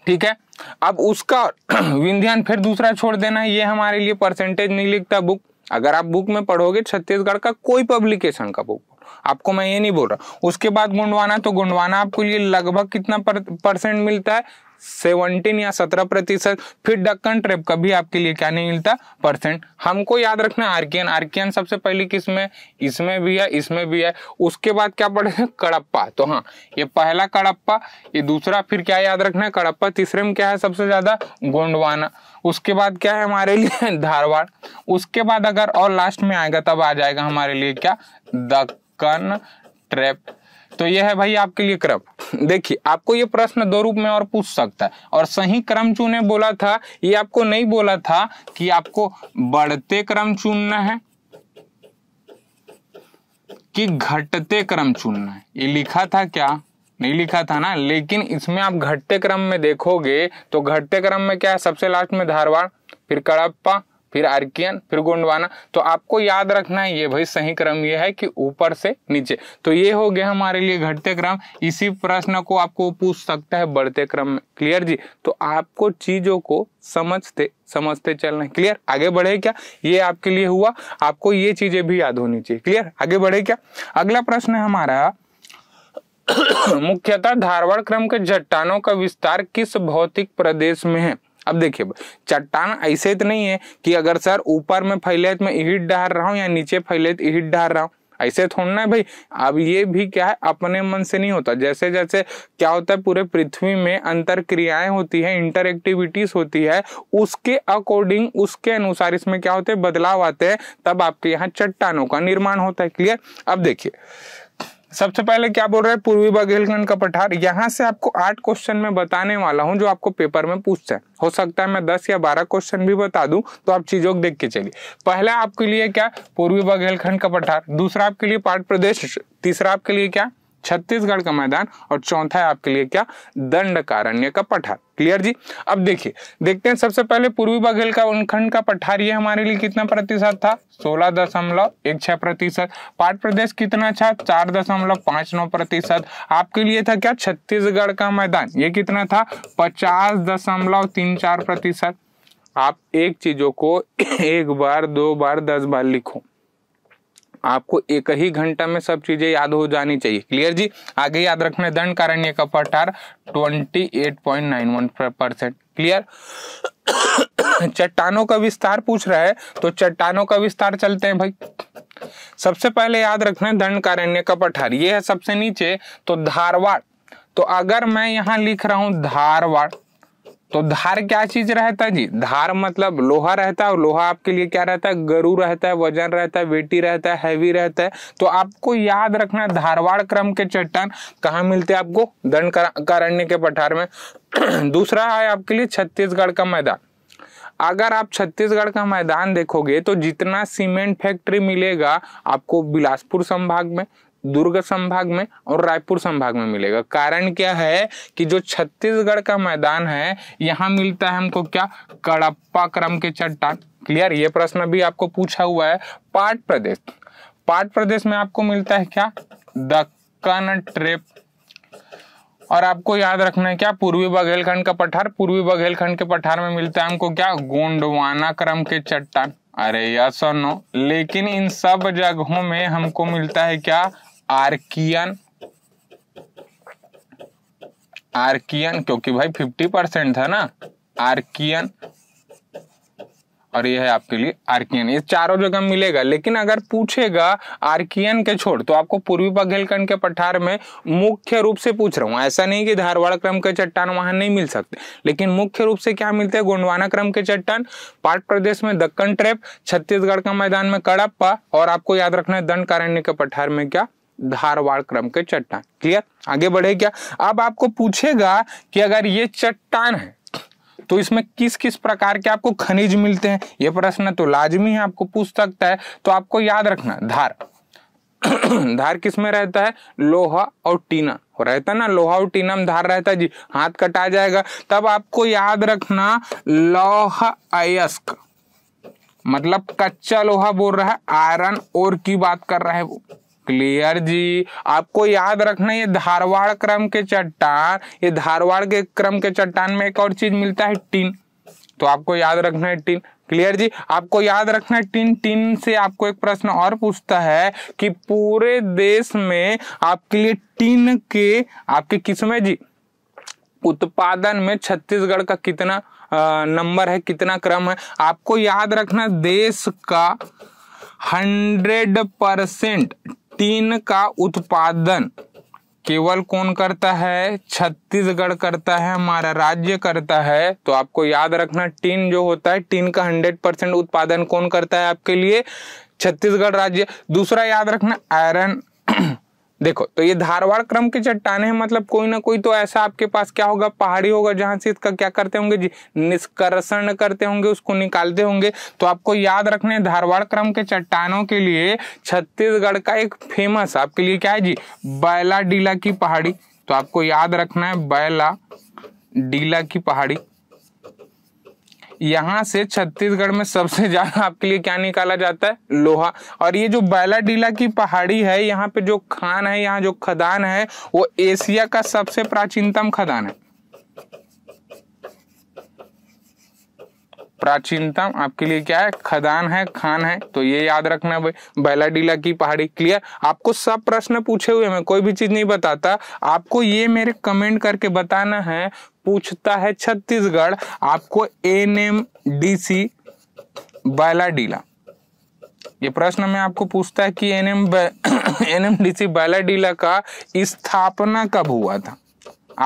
ठीक है अब उसका विंध्यान फिर दूसरा छोड़ देना ये हमारे लिए परसेंटेज नहीं लिखता बुक अगर आप बुक में पढ़ोगे छत्तीसगढ़ का कोई पब्लिकेशन का बुक आपको मैं ये नहीं बोल रहा उसके बाद गुंडवाना तो गुंडवाना आपको लिए लगभग कितना पर, परसेंट मिलता है सेवनटीन या सत्रह प्रतिशत फिर डक्कन ट्रेप का भी आपके लिए क्या नहीं मिलता परसेंट हमको याद रखना आर्कियन आर्कियन सबसे पहले किसमें इसमें भी है इसमें भी है उसके बाद क्या पड़ेगा कड़प्पा तो हाँ ये पहला कड़प्पा ये दूसरा फिर क्या याद रखना है कड़प्पा तीसरे में क्या है सबसे ज्यादा गोंडवाना उसके बाद क्या है हमारे लिए धारवाड़ उसके बाद अगर और लास्ट में आएगा तब आ जाएगा हमारे लिए क्या दक्कन ट्रेप तो यह है भाई आपके लिए क्रम देखिए आपको ये प्रश्न दो रूप में और पूछ सकता है और सही क्रम चुने बोला था ये आपको नहीं बोला था कि आपको बढ़ते क्रम चुनना है कि घटते क्रम चुनना है ये लिखा था क्या नहीं लिखा था ना लेकिन इसमें आप घटते क्रम में देखोगे तो घटते क्रम में क्या है सबसे लास्ट में धारवाड़ फिर कड़प्पा फिर आर्कियन फिर गोंडवाना तो आपको याद रखना है ये भाई सही क्रम ये है कि ऊपर से नीचे तो ये हो गया हमारे लिए घटते क्रम इसी प्रश्न को आपको पूछ सकता है बढ़ते क्रम में क्लियर जी तो आपको चीजों को समझते समझते चलना क्लियर आगे बढ़े क्या ये आपके लिए हुआ आपको ये चीजें भी याद होनी चाहिए क्लियर आगे बढ़े क्या अगला प्रश्न है हमारा मुख्यतः धारवाड़ क्रम के चट्टानों का विस्तार किस भौतिक प्रदेश में है अब देखिए चट्टान ऐसे तो नहीं है कि अगर सर ऊपर में फैले तो मैं ईट डाल रहा हूँ या नीचे फैले तो ईट डाल रहा हूँ ऐसे थोड़ना है भाई अब ये भी क्या है अपने मन से नहीं होता जैसे जैसे क्या होता है पूरे पृथ्वी में अंतर क्रियाएं होती है इंटर एक्टिविटीज होती है उसके अकॉर्डिंग उसके अनुसार इसमें क्या होते हैं बदलाव आते हैं तब आपके यहाँ चट्टानों का निर्माण होता है क्लियर अब देखिए सबसे पहले क्या बोल रहे हैं पूर्वी बघेलखंड का पठार यहाँ से आपको आठ क्वेश्चन में बताने वाला हूँ जो आपको पेपर में पूछते हैं हो सकता है मैं दस या बारह क्वेश्चन भी बता दूं तो आप चीजों को देख के चलिए पहला आपके लिए क्या पूर्वी बघेलखंड का पठार दूसरा आपके लिए पाठ प्रदेश तीसरा आपके लिए क्या छत्तीसगढ़ का मैदान और चौथा है आपके लिए क्या दंड कारण्य का पठार क्लियर जी अब देखिए देखते हैं सबसे पहले पूर्वी बघेल का उनखंड का पठार ये हमारे लिए कितना प्रतिशत था सोलह दशमलव एक छह प्रतिशत पाट प्रदेश कितना था चार दशमलव पांच नौ प्रतिशत आपके लिए था क्या छत्तीसगढ़ का मैदान ये कितना था पचास दशमलव तीन चार प्रतिशत आप एक चीजों को एक बार दो बार दस बार लिखो आपको एक ही घंटा में सब चीजें याद हो जानी चाहिए क्लियर जी आगे याद रखना है दंड कारण्य का पठार twenty eight point nine one percent clear चट्टानों का विस्तार पूछ रहा है तो चट्टानों का विस्तार चलते हैं भाई सबसे पहले याद रखना है दंड कारण्य का पठार ये है सबसे नीचे तो धारवाड़ तो अगर मैं यहाँ लिख रहा हूं धारवाड़ तो धार क्या चीज रहता है जी धार मतलब लोहा रहता है और लोहा आपके लिए क्या रहता है गरु रहता है वजन रहता है वेटी रहता है हैवी रहता है तो आपको याद रखना धारवाड़ क्रम के चट्टान कहाँ मिलते हैं आपको दंड कारण्य के पठार में दूसरा है आपके लिए छत्तीसगढ़ का मैदान अगर आप छत्तीसगढ़ का मैदान देखोगे तो जितना सीमेंट फैक्ट्री मिलेगा आपको बिलासपुर संभाग में दुर्ग संभाग में और रायपुर संभाग में मिलेगा कारण क्या है कि जो छत्तीसगढ़ का मैदान है यहाँ मिलता है हमको क्या कड़प्पा क्रम के चट्टान क्लियर ये प्रश्न भी आपको पूछा हुआ है पाट प्रदेश पाट प्रदेश में आपको मिलता है क्या दक्कन ट्रेप और आपको याद रखना है क्या पूर्वी बघेलखंड का पठार पूर्वी बघेलखंड के पठार में मिलता है हमको क्या गोंडवाना क्रम के चट्टान अरे यो लेकिन इन सब जगहों में हमको मिलता है क्या आर्कियन आर्कियन क्योंकि भाई 50 परसेंट था ना आर्कियन और ये है आपके लिए आर्कियन ये चारों जगह मिलेगा लेकिन अगर पूछेगा आर्कियन के छोड़ तो आपको पूर्वी बघेलखंड के पठार में मुख्य रूप से पूछ रहा हूँ ऐसा नहीं कि धारवाड़ क्रम के चट्टान वहां नहीं मिल सकते लेकिन मुख्य रूप से क्या मिलते हैं गोंडवाना क्रम के चट्टान पाट प्रदेश में दक्कन ट्रेप छत्तीसगढ़ का मैदान में कड़प्पा और आपको याद रखना है दंड के पठार में क्या धारवाड़ क्रम के चट्टान क्लियर आगे बढ़े क्या अब आपको पूछेगा कि अगर ये चट्टान है तो इसमें किस किस प्रकार के आपको खनिज मिलते हैं ये प्रश्न तो लाजमी है आपको पूछ सकता है तो आपको याद रखना धार धार किस में रहता है लोहा और टीना रहता ना लोहा और टीना में धार रहता है जी हाथ कटा जाएगा तब आपको याद रखना लोहा अयस्क मतलब कच्चा लोहा बोल रहा है आयरन और की बात कर रहा है वो क्लियर जी आपको याद रखना ये धारवाड़ क्रम के चट्टान ये धारवाड़ के क्रम के चट्टान में एक और चीज मिलता है टीन तो आपको याद रखना है टीन क्लियर जी आपको याद रखना है टीन टीन से आपको एक प्रश्न और पूछता है कि पूरे देश में आपके लिए टीन के आपके किसमें जी उत्पादन में छत्तीसगढ़ का कितना नंबर है कितना क्रम है आपको याद रखना देश का हंड्रेड परसेंट तीन का उत्पादन केवल कौन करता है छत्तीसगढ़ करता है हमारा राज्य करता है तो आपको याद रखना टीन जो होता है टीन का हंड्रेड परसेंट उत्पादन कौन करता है आपके लिए छत्तीसगढ़ राज्य दूसरा याद रखना आयरन देखो तो ये धारवाड़ क्रम की चट्टाने हैं मतलब कोई ना कोई तो ऐसा आपके पास क्या होगा पहाड़ी होगा जहां से इसका क्या करते होंगे निष्कर्षण करते होंगे उसको निकालते होंगे तो आपको याद रखने धारवाड़ क्रम के चट्टानों के लिए छत्तीसगढ़ का एक फेमस आपके लिए क्या है जी बैला डीला की पहाड़ी तो आपको याद रखना है बैला डीला की पहाड़ी यहाँ से छत्तीसगढ़ में सबसे ज्यादा आपके लिए क्या निकाला जाता है लोहा और ये जो बैलाडीला की पहाड़ी है यहाँ पे जो खान है यहाँ जो खदान है वो एशिया का सबसे प्राचीनतम खदान है प्राचीनतम आपके लिए क्या है खदान है खान है तो ये याद रखना भाई बैलाडीला की पहाड़ी क्लियर आपको सब प्रश्न पूछे हुए मैं कोई भी चीज नहीं बताता आपको ये मेरे कमेंट करके बताना है पूछता है छत्तीसगढ़ आपको N M D C Bailadila ये प्रश्न में आपको पूछता है कि N M N M D C Bailadila का स्थापना कब हुआ था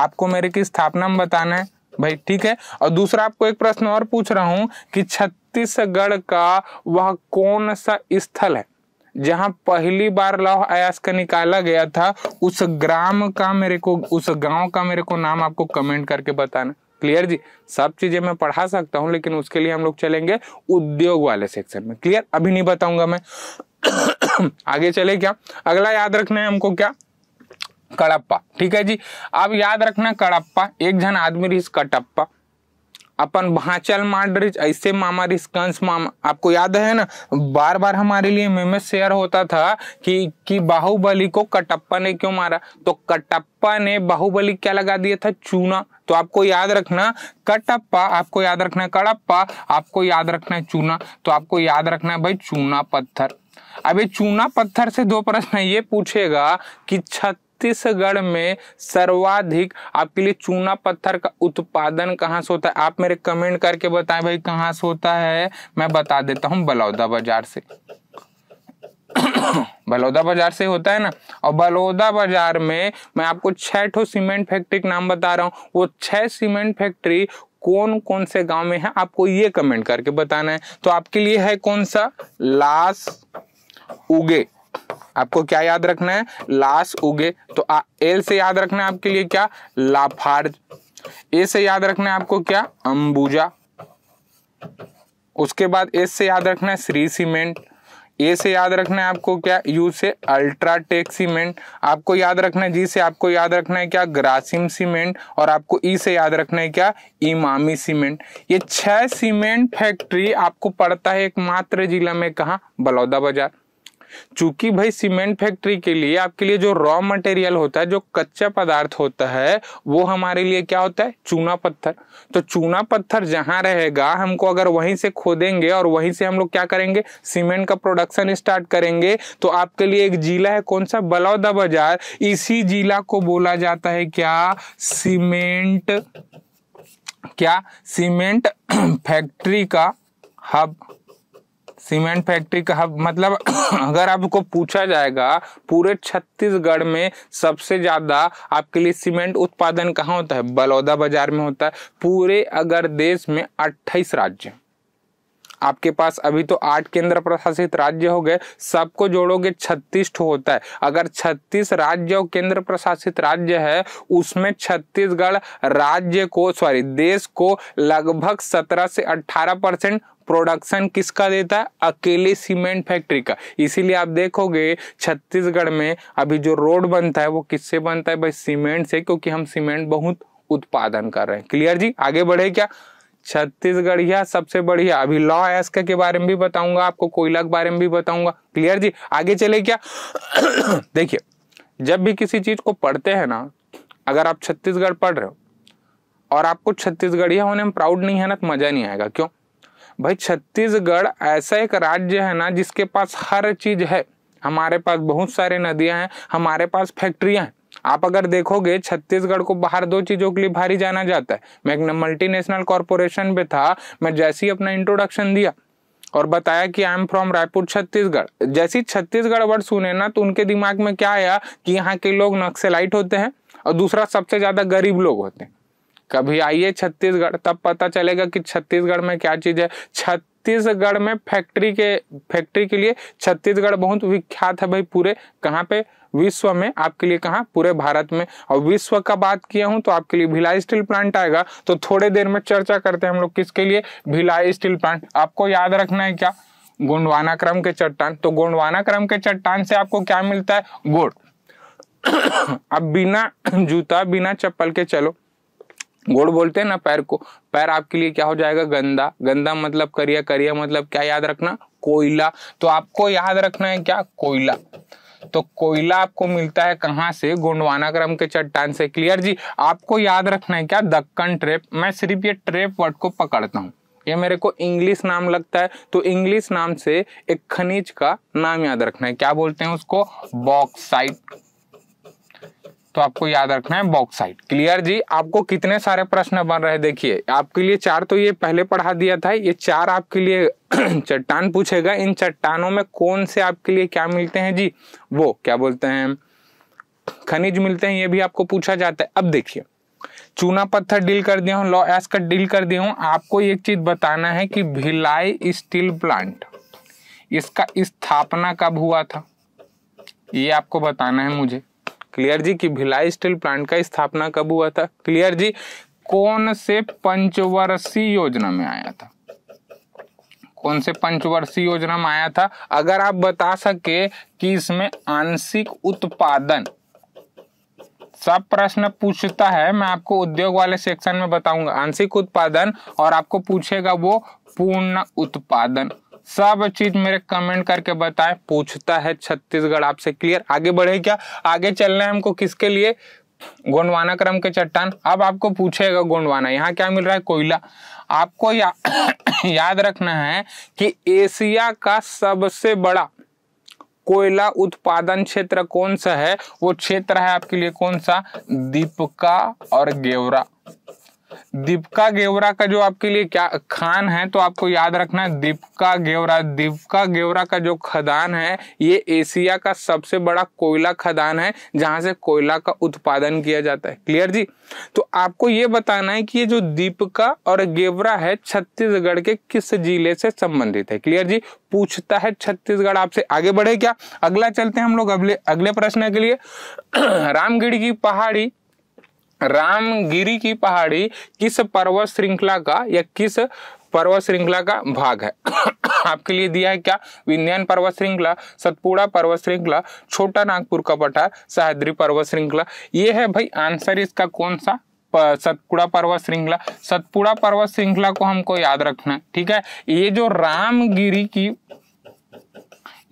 आपको मेरे की स्थापना में बताना है भाई ठीक है और दूसरा आपको एक प्रश्न और पूछ रहा हूं कि छत्तीसगढ़ का वह कौन सा स्थल है जहां पहली बार लौह अयास का निकाला गया था उस ग्राम का मेरे को उस गांव का मेरे को नाम आपको कमेंट करके बताना क्लियर जी सब चीजें मैं पढ़ा सकता हूँ लेकिन उसके लिए हम लोग चलेंगे उद्योग वाले सेक्शन में क्लियर अभी नहीं बताऊंगा मैं आगे चले क्या अगला याद रखना है हमको क्या कड़प्पा ठीक है जी अब याद रखना कड़प्पा एक जन आदमी रिस कटप्पा अपन भांचल माडरिज ऐसे मामा कंस मामा आपको याद है ना बार बार हमारे लिए मेमे शेयर होता था कि कि बाहुबली को कटप्पा ने क्यों मारा तो कटप्पा ने बाहुबली क्या लगा दिया था चूना तो आपको याद रखना कटप्पा आपको याद रखना कड़प्पा आपको याद रखना चूना तो आपको याद रखना है भाई चूना पत्थर अभी चूना पत्थर से दो प्रश्न ये पूछेगा कि छत छत्तीसगढ़ में सर्वाधिक आपके लिए चूना पत्थर का उत्पादन कहाँ से होता है आप मेरे कमेंट करके बताएं भाई कहाँ से होता है मैं बता देता हूँ बलौदा बाजार से बलौदा बाजार से होता है ना और बलौदा बाजार में मैं आपको छह ठो सीमेंट फैक्ट्री का नाम बता रहा हूँ वो छह सीमेंट फैक्ट्री कौन कौन से गांव में है आपको ये कमेंट करके बताना है तो आपके लिए है कौन सा लास उगे आपको क्या याद रखना है लाश उगे तो आ, एल से याद रखना है आपके लिए क्या लाफार्ज ए से याद रखना है आपको क्या अंबुजा उसके बाद एस से याद रखना है श्री सीमेंट ए से याद रखना है आपको क्या यू से अल्ट्राटेक सीमेंट आपको याद रखना है जी से आपको याद रखना है क्या ग्रासिम सीमेंट और आपको ई से याद रखना है क्या इमामी सीमेंट ये छह सीमेंट फैक्ट्री आपको पड़ता है एकमात्र जिला में कहा बलौदा बाजार चूंकि भाई सीमेंट फैक्ट्री के लिए आपके लिए जो रॉ मटेरियल होता है जो कच्चा पदार्थ होता है वो हमारे लिए क्या होता है चूना पत्थर तो चूना पत्थर जहां रहेगा हमको अगर वहीं से खोदेंगे और वहीं से हम लोग क्या करेंगे सीमेंट का प्रोडक्शन स्टार्ट करेंगे तो आपके लिए एक जिला है कौन सा बलौदा बाजार इसी जिला को बोला जाता है क्या सीमेंट क्या सीमेंट फैक्ट्री का हब सीमेंट फैक्ट्री का हब मतलब अगर आपको पूछा जाएगा पूरे छत्तीसगढ़ में सबसे ज्यादा आपके लिए सीमेंट उत्पादन कहाँ होता है बलौदा बाजार में होता है पूरे अगर देश में अट्ठाईस राज्य आपके पास अभी तो आठ केंद्र प्रशासित राज्य हो गए सबको जोड़ोगे छत्तीस होता है अगर छत्तीस राज्य और केंद्र प्रशासित राज्य है उसमें छत्तीसगढ़ राज्य को सॉरी देश को लगभग सत्रह से अट्ठारह परसेंट प्रोडक्शन किसका देता है अकेले सीमेंट फैक्ट्री का इसीलिए आप देखोगे छत्तीसगढ़ में अभी जो रोड बनता है वो किससे बनता है भाई सीमेंट से क्योंकि हम सीमेंट बहुत उत्पादन कर रहे हैं क्लियर जी आगे बढ़े क्या छत्तीसगढ़िया सबसे बढ़िया अभी लॉ एस्क के बारे में भी बताऊंगा आपको कोयला के बारे में भी बताऊंगा क्लियर जी आगे चले क्या देखिए जब भी किसी चीज को पढ़ते हैं ना अगर आप छत्तीसगढ़ पढ़ रहे हो और आपको छत्तीसगढ़िया होने में प्राउड नहीं है ना तो मजा नहीं आएगा क्यों भाई छत्तीसगढ़ ऐसा एक राज्य है ना जिसके पास हर चीज है हमारे पास बहुत सारे नदियां हैं हमारे पास फैक्ट्रियां हैं आप अगर देखोगे छत्तीसगढ़ को बाहर दो चीजों के लिए भारी जाना जाता है मैं एक मल्टीनेशनल कॉरपोरेशन पे था मैं जैसे ही अपना इंट्रोडक्शन दिया और बताया कि I am from Raipur Chhattisgarh जैसी छत्तीसगढ़ वर्ड सुने ना तो उनके दिमाग में क्या आया कि यहाँ के लोग नक्सलाइट होते हैं और दूसरा सबसे ज्यादा गरीब लोग होते हैं कभी आइए छत्तीसगढ़ तब पता चलेगा कि छत्तीसगढ़ में क्या चीज है छत छत्तीसगढ़ में फैक्ट्री के फैक्ट्री के लिए छत्तीसगढ़ बहुत विख्यात है भाई पूरे कहाँ पे विश्व में आपके लिए कहा पूरे भारत में और विश्व का बात किया हूं तो आपके लिए भिलाई स्टील प्लांट आएगा तो थोड़े देर में चर्चा करते हैं हम लोग किसके लिए भिलाई स्टील प्लांट आपको याद रखना है क्या गोंडवाना क्रम के चट्टान तो गोंडवाना क्रम के चट्टान से आपको क्या मिलता है गुड़ अब बिना जूता बिना चप्पल के चलो गोड़ बोलते हैं ना पैर को पैर आपके लिए क्या हो जाएगा गंदा गंदा मतलब करिया करिया मतलब क्या याद रखना कोयला तो आपको याद रखना है क्या कोयला तो कोयला आपको मिलता है कहाँ से गोंडवाना क्रम के चट्टान से क्लियर जी आपको याद रखना है क्या दक्कन ट्रेप मैं सिर्फ ये ट्रेप वर्ड को पकड़ता हूँ ये मेरे को इंग्लिश नाम लगता है तो इंग्लिश नाम से एक खनिज का नाम याद रखना है क्या बोलते हैं उसको बॉक्साइट तो आपको याद रखना है बॉक्साइट क्लियर जी आपको कितने सारे प्रश्न बन रहे देखिए आपके लिए चार तो ये पहले पढ़ा दिया था ये चार आपके लिए चट्टान पूछेगा इन चट्टानों में कौन से आपके लिए क्या मिलते हैं जी वो क्या बोलते हैं खनिज मिलते हैं ये भी आपको पूछा जाता है अब देखिए चूना पत्थर डील कर दिया हूँ लॉ एस का डील कर दिया हूं आपको एक चीज बताना है कि भिलाई स्टील प्लांट इसका स्थापना कब हुआ था ये आपको बताना है मुझे क्लियर जी कि भिलाई स्टील प्लांट का स्थापना कब हुआ था क्लियर जी कौन से पंचवर्षीय योजना में आया था कौन से पंचवर्षीय योजना में आया था अगर आप बता सके कि इसमें आंशिक उत्पादन सब प्रश्न पूछता है मैं आपको उद्योग वाले सेक्शन में बताऊंगा आंशिक उत्पादन और आपको पूछेगा वो पूर्ण उत्पादन सब चीज मेरे कमेंट करके बताएं पूछता है छत्तीसगढ़ आपसे क्लियर आगे बढ़े क्या आगे चलना है हमको किसके लिए गोंडवाना क्रम के चट्टान अब आपको पूछेगा गोंडवाना यहाँ क्या मिल रहा है कोयला आपको या, याद रखना है कि एशिया का सबसे बड़ा कोयला उत्पादन क्षेत्र कौन सा है वो क्षेत्र है आपके लिए कौन सा दीपका और गेवरा दीपका गेवरा का जो आपके लिए क्या खान है तो आपको याद रखना है दीपका गेवरा दीपका गेवरा का जो खदान है ये एशिया का सबसे बड़ा कोयला खदान है जहां से कोयला का उत्पादन किया जाता है क्लियर जी तो आपको ये बताना है कि ये जो दीपिका और गेवरा है छत्तीसगढ़ के किस जिले से संबंधित है क्लियर जी पूछता है छत्तीसगढ़ आपसे आगे बढ़े क्या अगला चलते हैं हम लोग अगले अगले प्रश्न के लिए रामगिढ़ की पहाड़ी रामगिरी की पहाड़ी किस पर्वत श्रृंखला का या किस पर्वत श्रृंखला का भाग है आपके लिए दिया है क्या विन्यान पर्वत श्रृंखला सतपुड़ा पर्वत श्रृंखला छोटा नागपुर का पठार सहद्री पर्वत श्रृंखला ये है भाई आंसर इसका कौन सा सतपुड़ा पर्वत श्रृंखला सतपुड़ा पर्वत श्रृंखला को हमको याद रखना है ठीक है ये जो रामगिरी की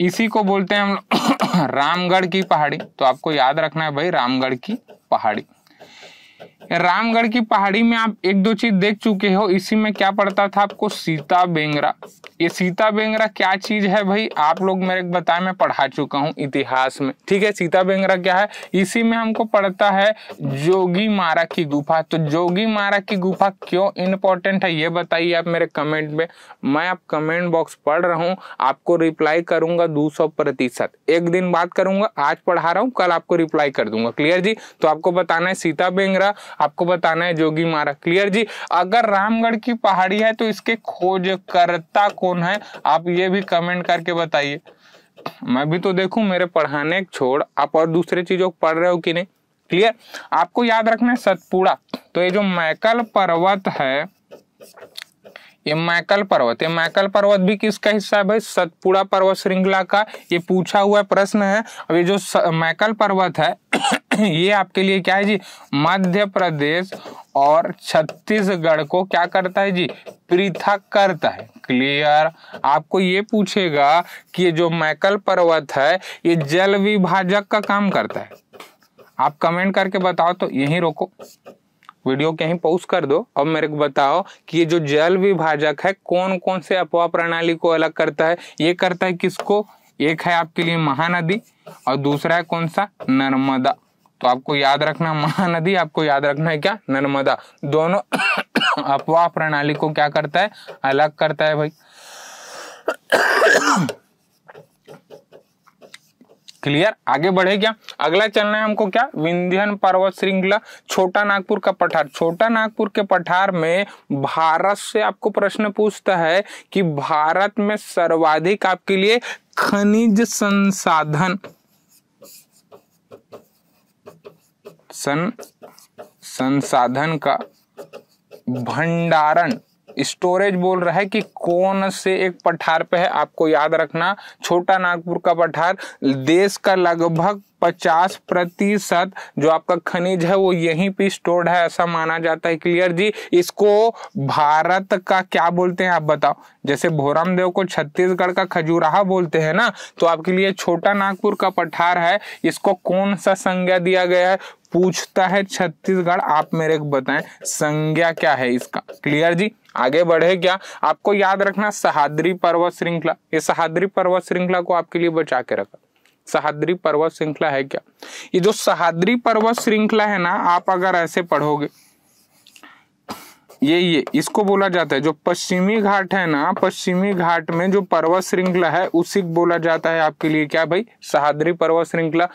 इसी को बोलते हैं हम रामगढ़ की पहाड़ी तो आपको याद रखना है भाई रामगढ़ की पहाड़ी Thank you. रामगढ़ की पहाड़ी में आप एक दो चीज देख चुके हो इसी में क्या पड़ता था आपको सीता बेंगरा ये सीता बेंगरा क्या चीज है भाई आप लोग मेरे बताए मैं पढ़ा चुका हूँ इतिहास में ठीक है सीता बेंगरा क्या है इसी में हमको पड़ता है जोगी मारा की गुफा तो जोगी मारा की गुफा क्यों इंपॉर्टेंट है ये बताइए आप मेरे कमेंट में मैं आप कमेंट बॉक्स पढ़ रहा हूँ आपको रिप्लाई करूंगा दो प्रतिशत एक दिन बात करूंगा आज पढ़ा रहा हूँ कल आपको रिप्लाई कर दूंगा क्लियर जी तो आपको बताना है सीता बेंगरा आपको बताना है जोगी मारा क्लियर जी अगर रामगढ़ की पहाड़ी है तो इसके खोजकर्ता कौन है आप ये भी कमेंट करके बताइए मैं भी तो देखूं मेरे पढ़ाने छोड़ आप और दूसरे चीजों को पढ़ रहे हो कि नहीं क्लियर आपको याद रखना है सतपुड़ा तो ये जो मैकल पर्वत है ये मैकल पर्वत ये मैकल पर्वत भी किसका हिस्सा है भाई सतपुड़ा पर्वत श्रृंखला का ये पूछा हुआ प्रश्न है अब ये जो स, मैकल पर्वत है ये आपके लिए क्या है जी मध्य प्रदेश और छत्तीसगढ़ को क्या करता है जी पृथक करता है क्लियर आपको ये पूछेगा कि ये जो मैकल पर्वत है ये जल विभाजक का काम करता है आप कमेंट करके बताओ तो यही रोको वीडियो कहीं पोस्ट कर दो अब मेरे को बताओ कि ये जो जल विभाजक है कौन कौन से अपवा प्रणाली को अलग करता है ये करता है किसको एक है आपके लिए महानदी और दूसरा है कौन सा नर्मदा तो आपको याद रखना महानदी आपको याद रखना है क्या नर्मदा दोनों अपवाह प्रणाली को क्या करता है अलग करता है भाई क्लियर आगे बढ़े क्या अगला चलना है हमको क्या विंध्यन पर्वत श्रृंखला छोटा नागपुर का पठार छोटा नागपुर के पठार में भारत से आपको प्रश्न पूछता है कि भारत में सर्वाधिक आपके लिए खनिज संसाधन सन संसाधन का भंडारण स्टोरेज बोल रहा है कि कौन से एक पठार पे है आपको याद रखना छोटा नागपुर का पठार देश का लगभग पचास प्रतिशत जो आपका खनिज है वो यहीं पे स्टोर्ड है ऐसा माना जाता है क्लियर जी इसको भारत का क्या बोलते हैं आप बताओ जैसे भोरमदेव को छत्तीसगढ़ का खजूराहा बोलते हैं ना तो आपके लिए छोटा नागपुर का पठार है इसको कौन सा संज्ञा दिया गया है पूछता है छत्तीसगढ़ आप मेरे को बताएं संज्ञा क्या है इसका क्लियर जी आगे बढ़े क्या आपको याद रखना सहाद्री पर्वत श्रृंखला ये सहाद्री पर्वत श्रृंखला को आपके लिए बचा के रखा सहाद्री पर्वत श्रृंखला है क्या ये जो सहाद्री पर्वत श्रृंखला है ना आप अगर ऐसे पढ़ोगे ये ये इसको बोला जाता है जो पश्चिमी घाट है ना पश्चिमी घाट में जो पर्वत श्रृंखला है उसी को बोला जाता है आपके लिए क्या भाई सहाद्री पर्वत श्रृंखला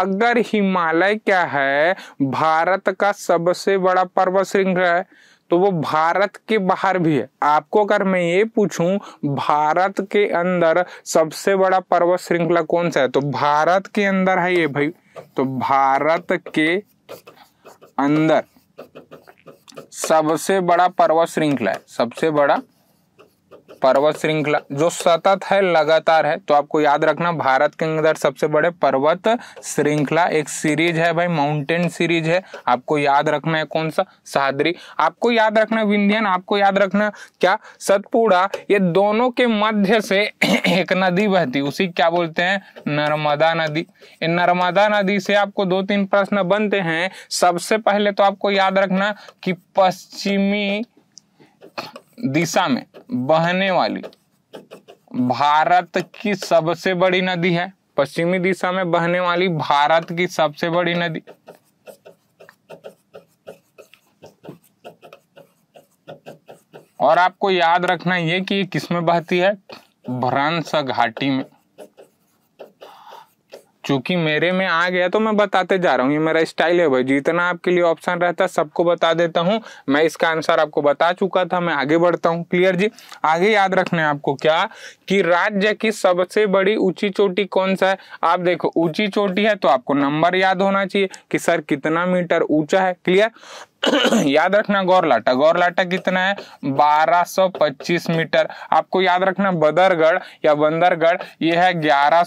अगर हिमालय क्या है भारत का सबसे बड़ा पर्वत श्रृंखला है तो वो भारत के बाहर भी है आपको अगर मैं ये पूछूं भारत के अंदर सबसे बड़ा पर्वत श्रृंखला कौन सा है तो भारत के अंदर है ये भाई तो भारत के अंदर सबसे बड़ा पर्वत श्रृंखला है सबसे बड़ा पर्वत श्रृंखला जो सतत है लगातार है तो आपको याद रखना भारत के अंदर सबसे बड़े पर्वत श्रृंखला एक सीरीज है भाई माउंटेन सीरीज है आपको याद रखना है कौन सा सादरी आपको याद रखना विंध्यन आपको याद रखना क्या सतपुड़ा ये दोनों के मध्य से एक नदी बहती उसी क्या बोलते हैं नर्मदा नदी ये नर्मदा नदी से आपको दो तीन प्रश्न बनते हैं सबसे पहले तो आपको याद रखना कि पश्चिमी दिशा में बहने वाली भारत की सबसे बड़ी नदी है पश्चिमी दिशा में बहने वाली भारत की सबसे बड़ी नदी और आपको याद रखना यह कि ये किस में बहती है भ्रंश घाटी में चूंकि मेरे में आ गया तो मैं बताते जा रहा हूँ ये मेरा स्टाइल है भाई जितना आपके लिए ऑप्शन रहता है सबको बता देता हूँ मैं इसका आंसर आपको बता चुका था मैं आगे बढ़ता हूँ क्लियर जी आगे याद रखना है आपको क्या कि राज्य की सबसे बड़ी ऊंची चोटी कौन सा है आप देखो ऊंची चोटी है तो आपको नंबर याद होना चाहिए कि सर कितना मीटर ऊंचा है क्लियर याद रखना गौरलाटा गौरलाटा कितना है 1225 मीटर आपको याद रखना बदरगढ़ या बंदरगढ़ यह है ग्यारह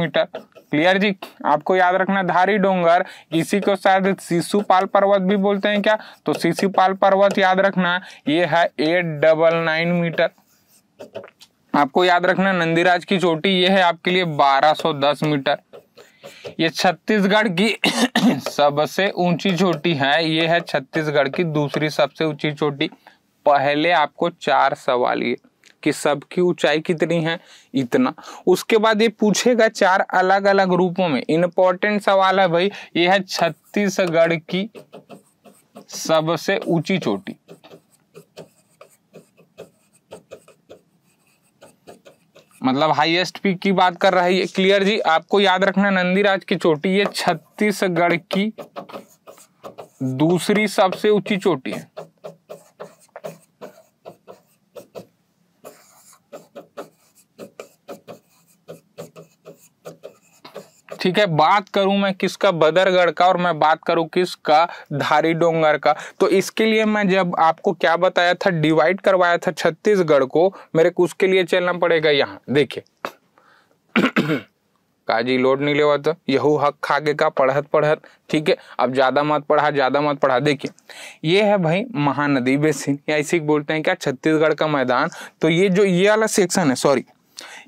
मीटर क्लियर जी आपको याद रखना धारी डोंगर इसी को शायद शिशुपाल पर्वत भी बोलते हैं क्या तो शिशुपाल पर्वत याद रखना ये है एट डबल नाइन मीटर आपको याद रखना नंदीराज की चोटी ये है आपके लिए 1210 मीटर ये छत्तीसगढ़ की सबसे ऊंची चोटी है ये है छत्तीसगढ़ की दूसरी सबसे ऊंची चोटी पहले आपको चार सवाल ये कि सबकी ऊंचाई कितनी है इतना उसके बाद ये पूछेगा चार अलग अलग रूपों में इंपॉर्टेंट सवाल है भाई ये है छत्तीसगढ़ की सबसे ऊंची चोटी मतलब हाईएस्ट पीक की बात कर रहा है ये क्लियर जी आपको याद रखना नंदीराज की चोटी ये छत्तीसगढ़ की दूसरी सबसे ऊंची चोटी है ठीक है बात करूं मैं किसका बदरगढ़ का और मैं बात करूं किसका धारी डोंगर का तो इसके लिए मैं जब आपको क्या बताया था डिवाइड करवाया था छत्तीसगढ़ को मेरे को उसके लिए चलना पड़ेगा यहाँ देखिए काजी लोड नहीं लेवा तो यहू हक खागे का पढ़त पढ़त ठीक है अब ज्यादा मत पढ़ा ज्यादा मत पढ़ा देखिए ये है भाई महानदी बेसिन या इसी बोलते हैं क्या छत्तीसगढ़ का मैदान तो ये जो ये वाला सेक्शन है सॉरी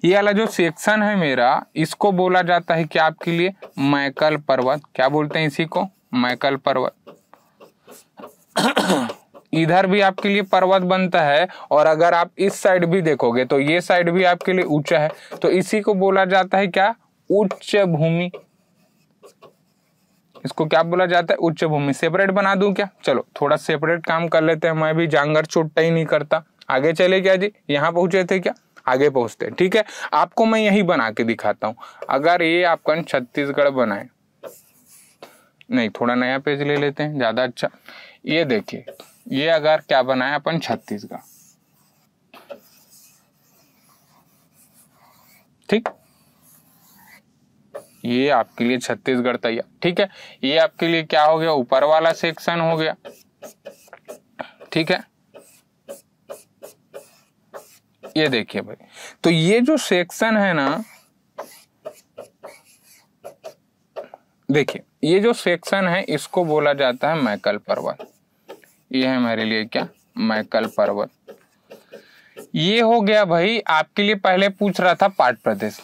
ये वाला जो सेक्शन है मेरा इसको बोला जाता है कि आपके लिए मैकल पर्वत क्या बोलते हैं इसी को मैकल पर्वत इधर भी आपके लिए पर्वत बनता है और अगर आप इस साइड भी देखोगे तो ये साइड भी आपके लिए ऊंचा है तो इसी को बोला जाता है क्या उच्च भूमि इसको क्या बोला जाता है उच्च भूमि सेपरेट बना दूं क्या चलो थोड़ा सेपरेट काम कर लेते हैं मैं भी जांगर छोटा ही नहीं करता आगे चले क्या जी यहाँ पहुंचे थे क्या आगे पहुंचते हैं ठीक है आपको मैं यही बना के दिखाता हूं अगर ये आपका छत्तीसगढ़ बनाए नहीं थोड़ा नया पेज ले लेते हैं ज़्यादा अच्छा ये देखिए ये अगर क्या बनाया अपन छत्तीसगढ़ ठीक ये आपके लिए छत्तीसगढ़ तैयार ठीक है ये आपके लिए क्या हो गया ऊपर वाला सेक्शन हो गया ठीक है ये देखिए भाई तो ये जो सेक्शन है ना देखिए ये जो सेक्शन है इसको बोला जाता है मैकल पर्वत ये है मेरे लिए क्या मैकल पर्वत ये हो गया भाई आपके लिए पहले पूछ रहा था पाट प्रदेश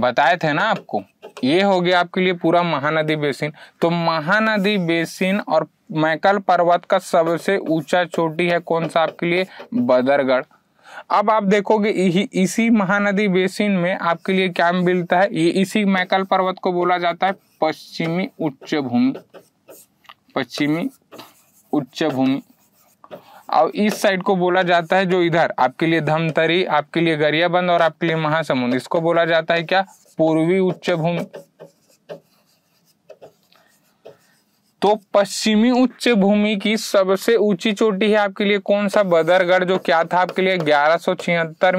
बताए थे ना आपको ये हो गया आपके लिए पूरा महानदी बेसिन तो महानदी बेसिन और मैकल पर्वत का सबसे ऊंचा चोटी है कौन सा आपके लिए बदरगढ़ अब आप देखोगे इसी महानदी बेसिन में आपके लिए क्या मिलता है ये इसी मैकल पर्वत को बोला जाता है पश्चिमी उच्च भूमि पश्चिमी उच्च भूमि और इस साइड को बोला जाता है जो इधर आपके लिए धमतरी आपके लिए गरियाबंद और आपके लिए महासमुंद इसको बोला जाता है क्या पूर्वी उच्च भूमि तो पश्चिमी उच्च भूमि की सबसे ऊंची चोटी है आपके लिए कौन सा बदरगढ़ जो क्या था आपके लिए ग्यारह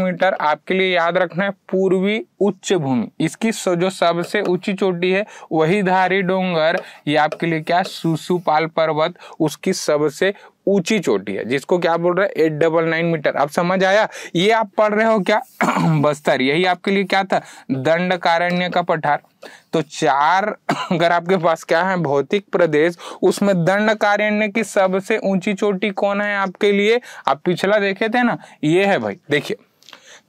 मीटर आपके लिए याद रखना है पूर्वी उच्च भूमि इसकी जो सबसे ऊंची चोटी है वही धारी डोंगर ये आपके लिए क्या सुसुपाल पर्वत उसकी सबसे ऊंची चोटी है जिसको क्या बोल रहे हैं एट डबल नाइन मीटर अब समझ आया ये आप पढ़ रहे हो क्या बस्तर यही आपके लिए क्या था दंड कारण्य का पठार तो चार अगर आपके पास क्या है भौतिक प्रदेश उसमें दंड कारण्य की सबसे ऊंची चोटी कौन है आपके लिए आप पिछला देखे थे ना ये है भाई देखिए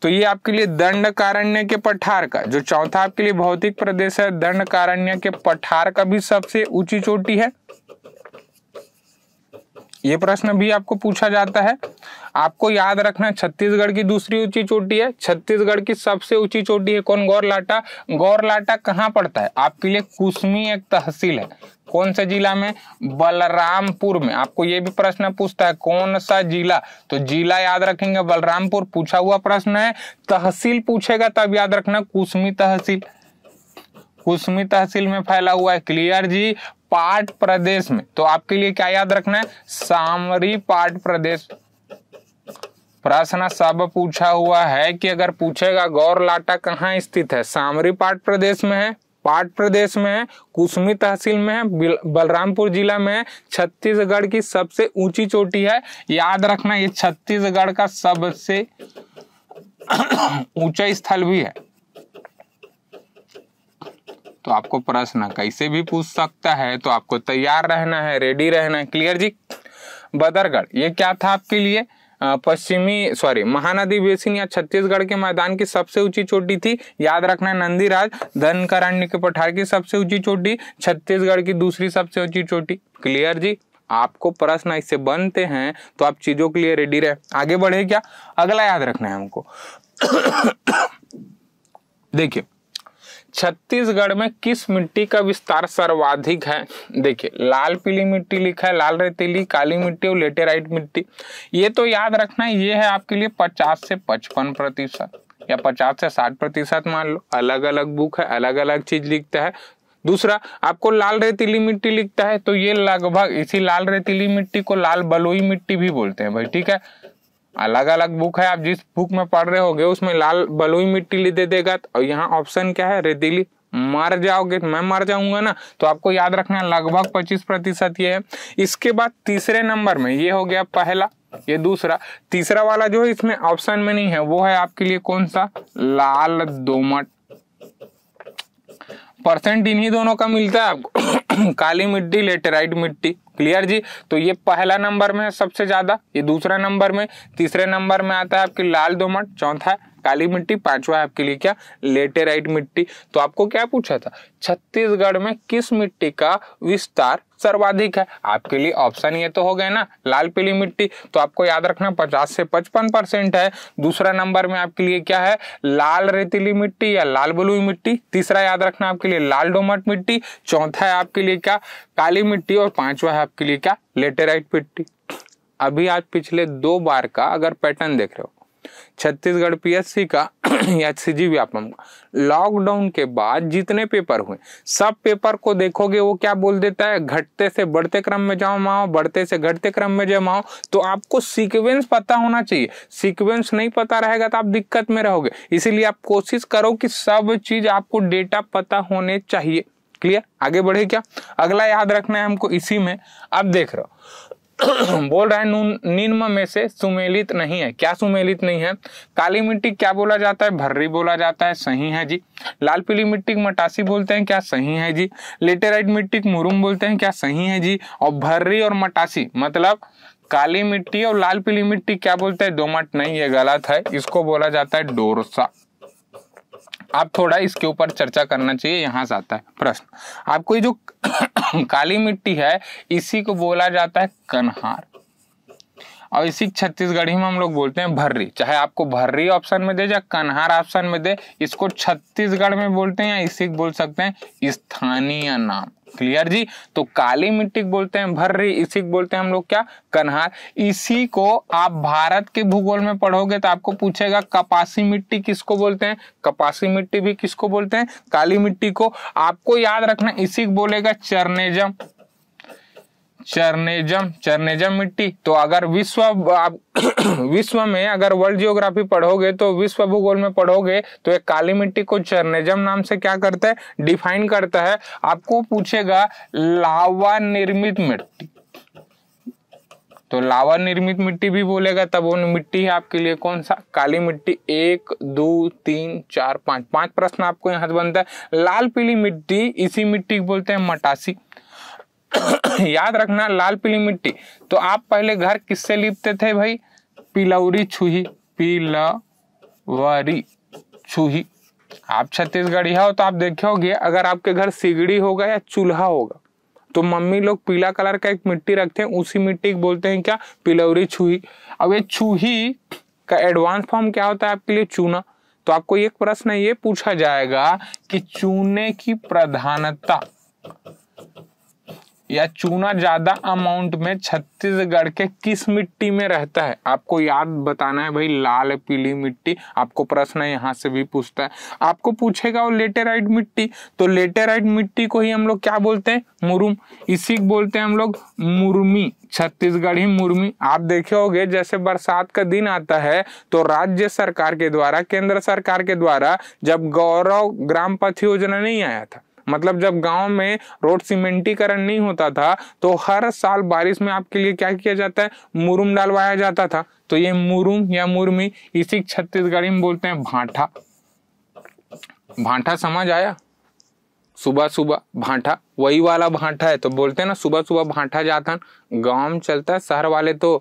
तो ये आपके लिए दंड कारण्य के पठार का जो चौथा आपके लिए भौतिक प्रदेश है दंड कारण्य के पठार का भी सबसे ऊंची चोटी है ये प्रश्न भी आपको पूछा जाता है आपको याद रखना छत्तीसगढ़ की दूसरी ऊंची चोटी है छत्तीसगढ़ की सबसे ऊंची चोटी है कौन गौरलाटा गौरलाटा कहाँ पड़ता है आपके लिए कुसमी एक तहसील है कौन सा जिला में बलरामपुर में आपको ये भी प्रश्न पूछता है कौन सा जिला तो जिला याद रखेंगे बलरामपुर पूछा हुआ प्रश्न है तहसील पूछेगा तब याद रखना कुसमी तहसील कुसमी तहसील में फैला हुआ है क्लियर जी पाट प्रदेश में तो आपके लिए क्या याद रखना है सामरी पाट प्रदेश प्रश्न सब पूछा हुआ है कि अगर पूछेगा गौर लाटा कहाँ स्थित है सामरी पाट प्रदेश में है पाट प्रदेश में है कुसमी तहसील में है बलरामपुर जिला में है छत्तीसगढ़ की सबसे ऊंची चोटी है याद रखना ये छत्तीसगढ़ का सबसे ऊंचा स्थल भी है तो आपको प्रश्न कैसे भी पूछ सकता है तो आपको तैयार रहना है रेडी रहना है क्लियर जी बदरगढ़ ये क्या था आपके लिए पश्चिमी सॉरी महानदी बेसिन या छत्तीसगढ़ के मैदान की सबसे ऊंची चोटी थी याद रखना नंदीराज धनकरण्य के पठार की सबसे ऊंची चोटी छत्तीसगढ़ की दूसरी सबसे ऊंची चोटी क्लियर जी आपको प्रश्न इससे बनते हैं तो आप चीजों के लिए रेडी रहे आगे बढ़े क्या अगला याद रखना है हमको देखिए छत्तीसगढ़ में किस मिट्टी का विस्तार सर्वाधिक है देखिए लाल पीली मिट्टी लिखा है लाल रेतीली काली मिट्टी और लेटेराइट मिट्टी ये तो याद रखना है ये है आपके लिए पचास से पचपन प्रतिशत या पचास से साठ प्रतिशत मान लो अलग अलग बुक है अलग अलग चीज लिखता है दूसरा आपको लाल रेतीली मिट्टी लिखता है तो ये लगभग इसी लाल रेतीली मिट्टी को लाल बलोई मिट्टी भी बोलते हैं भाई ठीक है अलग अलग बुक है आप जिस बुक में पढ़ रहे होगे उसमें लाल बलुई मिट्टी ले दे देगा और यहाँ ऑप्शन क्या है रेतीली मर जाओगे मैं मर जाऊंगा ना तो आपको याद रखना है लगभग पच्चीस प्रतिशत ये है इसके बाद तीसरे नंबर में ये हो गया पहला ये दूसरा तीसरा वाला जो है इसमें ऑप्शन में नहीं है वो है आपके लिए कौन सा लाल दोमट परसेंट इन्हीं दोनों का मिलता है आपको काली मिट्टी लेटेराइट मिट्टी क्लियर जी तो ये पहला नंबर में है सबसे ज्यादा ये दूसरा नंबर में तीसरे नंबर में आता है आपकी लाल दोमट चौथा काली मिट्टी पांचवा आपके लिए क्या लेटेराइट मिट्टी तो आपको क्या पूछा था छत्तीसगढ़ में किस मिट्टी का विस्तार सर्वाधिक है आपके लिए ऑप्शन ये तो हो गए ना लाल पीली मिट्टी तो आपको याद रखना 50 से 55 परसेंट है दूसरा नंबर में आपके लिए क्या है लाल रेतीली मिट्टी या लाल बलुई मिट्टी तीसरा याद रखना आपके लिए लाल डोमट मिट्टी चौथा है आपके लिए क्या काली मिट्टी और पांचवा है आपके लिए क्या लेटेराइट मिट्टी अभी आज पिछले दो बार का अगर पैटर्न देख रहे हो छत्तीसगढ़ पीएससी का या सीजी व्यापम लॉकडाउन के बाद जितने पेपर हुए सब पेपर को देखोगे वो क्या बोल देता है घटते से बढ़ते क्रम में जमाओ बढ़ते से घटते क्रम में जमाओ तो आपको सीक्वेंस पता होना चाहिए सीक्वेंस नहीं पता रहेगा तो आप दिक्कत में रहोगे इसीलिए आप कोशिश करो कि सब चीज आपको डेटा पता होने चाहिए क्लियर आगे बढ़े क्या अगला याद रखना है हमको इसी में अब देख रहे हो बोल रहा है निम्न में से सुमेलित नहीं है क्या सुमेलित नहीं है काली मिट्टी क्या बोला जाता है भर्री बोला जाता है सही है जी लाल पीली मिट्टी मटासी बोलते हैं क्या सही है जी लेटेराइट मिट्टी मुरुम बोलते हैं क्या सही है जी और भर्री और मटासी मतलब काली मिट्टी और लाल पीली मिट्टी क्या बोलते हैं डोमट नहीं है गलत है इसको बोला जाता है डोरसा आप थोड़ा इसके ऊपर चर्चा करना चाहिए यहां से आता है प्रश्न आपको ये जो काली मिट्टी है इसी को बोला जाता है कन्हार और इसी छत्तीसगढ़ी में हम लोग बोलते हैं भर्री चाहे आपको भर्री ऑप्शन में दे या कन्हार ऑप्शन में दे इसको छत्तीसगढ़ में बोलते हैं या इसी बोल सकते हैं स्थानीय नाम क्लियर जी तो काली मिट्टी बोलते हैं भर्री इसी बोलते हैं हम लोग क्या कन्हार इसी को आप भारत के भूगोल में पढ़ोगे तो आपको पूछेगा कपासी मिट्टी किसको बोलते हैं कपासी मिट्टी भी किसको बोलते हैं काली मिट्टी को आपको याद रखना इसी को बोलेगा चरनेजम चरनेजम चरनेजम मिट्टी तो अगर विश्व आप विश्व में अगर वर्ल्ड जियोग्राफी पढ़ोगे तो विश्व भूगोल में पढ़ोगे तो एक काली मिट्टी को चरनेजम नाम से क्या करता है डिफाइन करता है आपको पूछेगा लावा निर्मित मिट्टी तो लावा निर्मित मिट्टी भी बोलेगा तब वो मिट्टी है आपके लिए कौन सा काली मिट्टी एक दो तीन चार पांच पांच प्रश्न आपको यहां से बनता है लाल पीली मिट्टी इसी मिट्टी को बोलते हैं मटासी याद रखना लाल पीली मिट्टी तो आप पहले घर किससे लिपते थे भाई पिलौरी छुही पीलावरी छुही आप छत्तीसगढ़ी हो तो आप देखोगे अगर आपके घर सिगड़ी होगा या चूल्हा होगा तो मम्मी लोग पीला कलर का एक मिट्टी रखते हैं उसी मिट्टी को बोलते हैं क्या पिलौरी छुही अब ये छुही का एडवांस फॉर्म क्या होता है आपके लिए चूना तो आपको एक प्रश्न ये पूछा जाएगा कि चूने की प्रधानता या चूना ज्यादा अमाउंट में छत्तीसगढ़ के किस मिट्टी में रहता है आपको याद बताना है भाई लाल पीली मिट्टी आपको प्रश्न यहाँ से भी पूछता है आपको पूछेगा वो लेटेराइट मिट्टी तो लेटेराइट मिट्टी को ही हम लोग क्या बोलते हैं मुरुम इसी बोलते हैं हम लोग मुरमी ही मुर्मी आप देखे होंगे जैसे बरसात का दिन आता है तो राज्य सरकार के द्वारा केंद्र सरकार के द्वारा जब गौरव ग्राम पथ योजना नहीं आया था मतलब जब गांव में रोड सीमेंटीकरण नहीं होता था तो हर साल बारिश में आपके लिए क्या किया जाता है मुरुम डालवाया जाता था तो ये मुरुम या मुरमी इसी छत्तीसगढ़ी में बोलते हैं भाठा भांठा समझ आया सुबह सुबह भाठा वही वाला भाठा है तो बोलते हैं ना सुबह सुबह भाठा जाता गांव में चलता है शहर वाले तो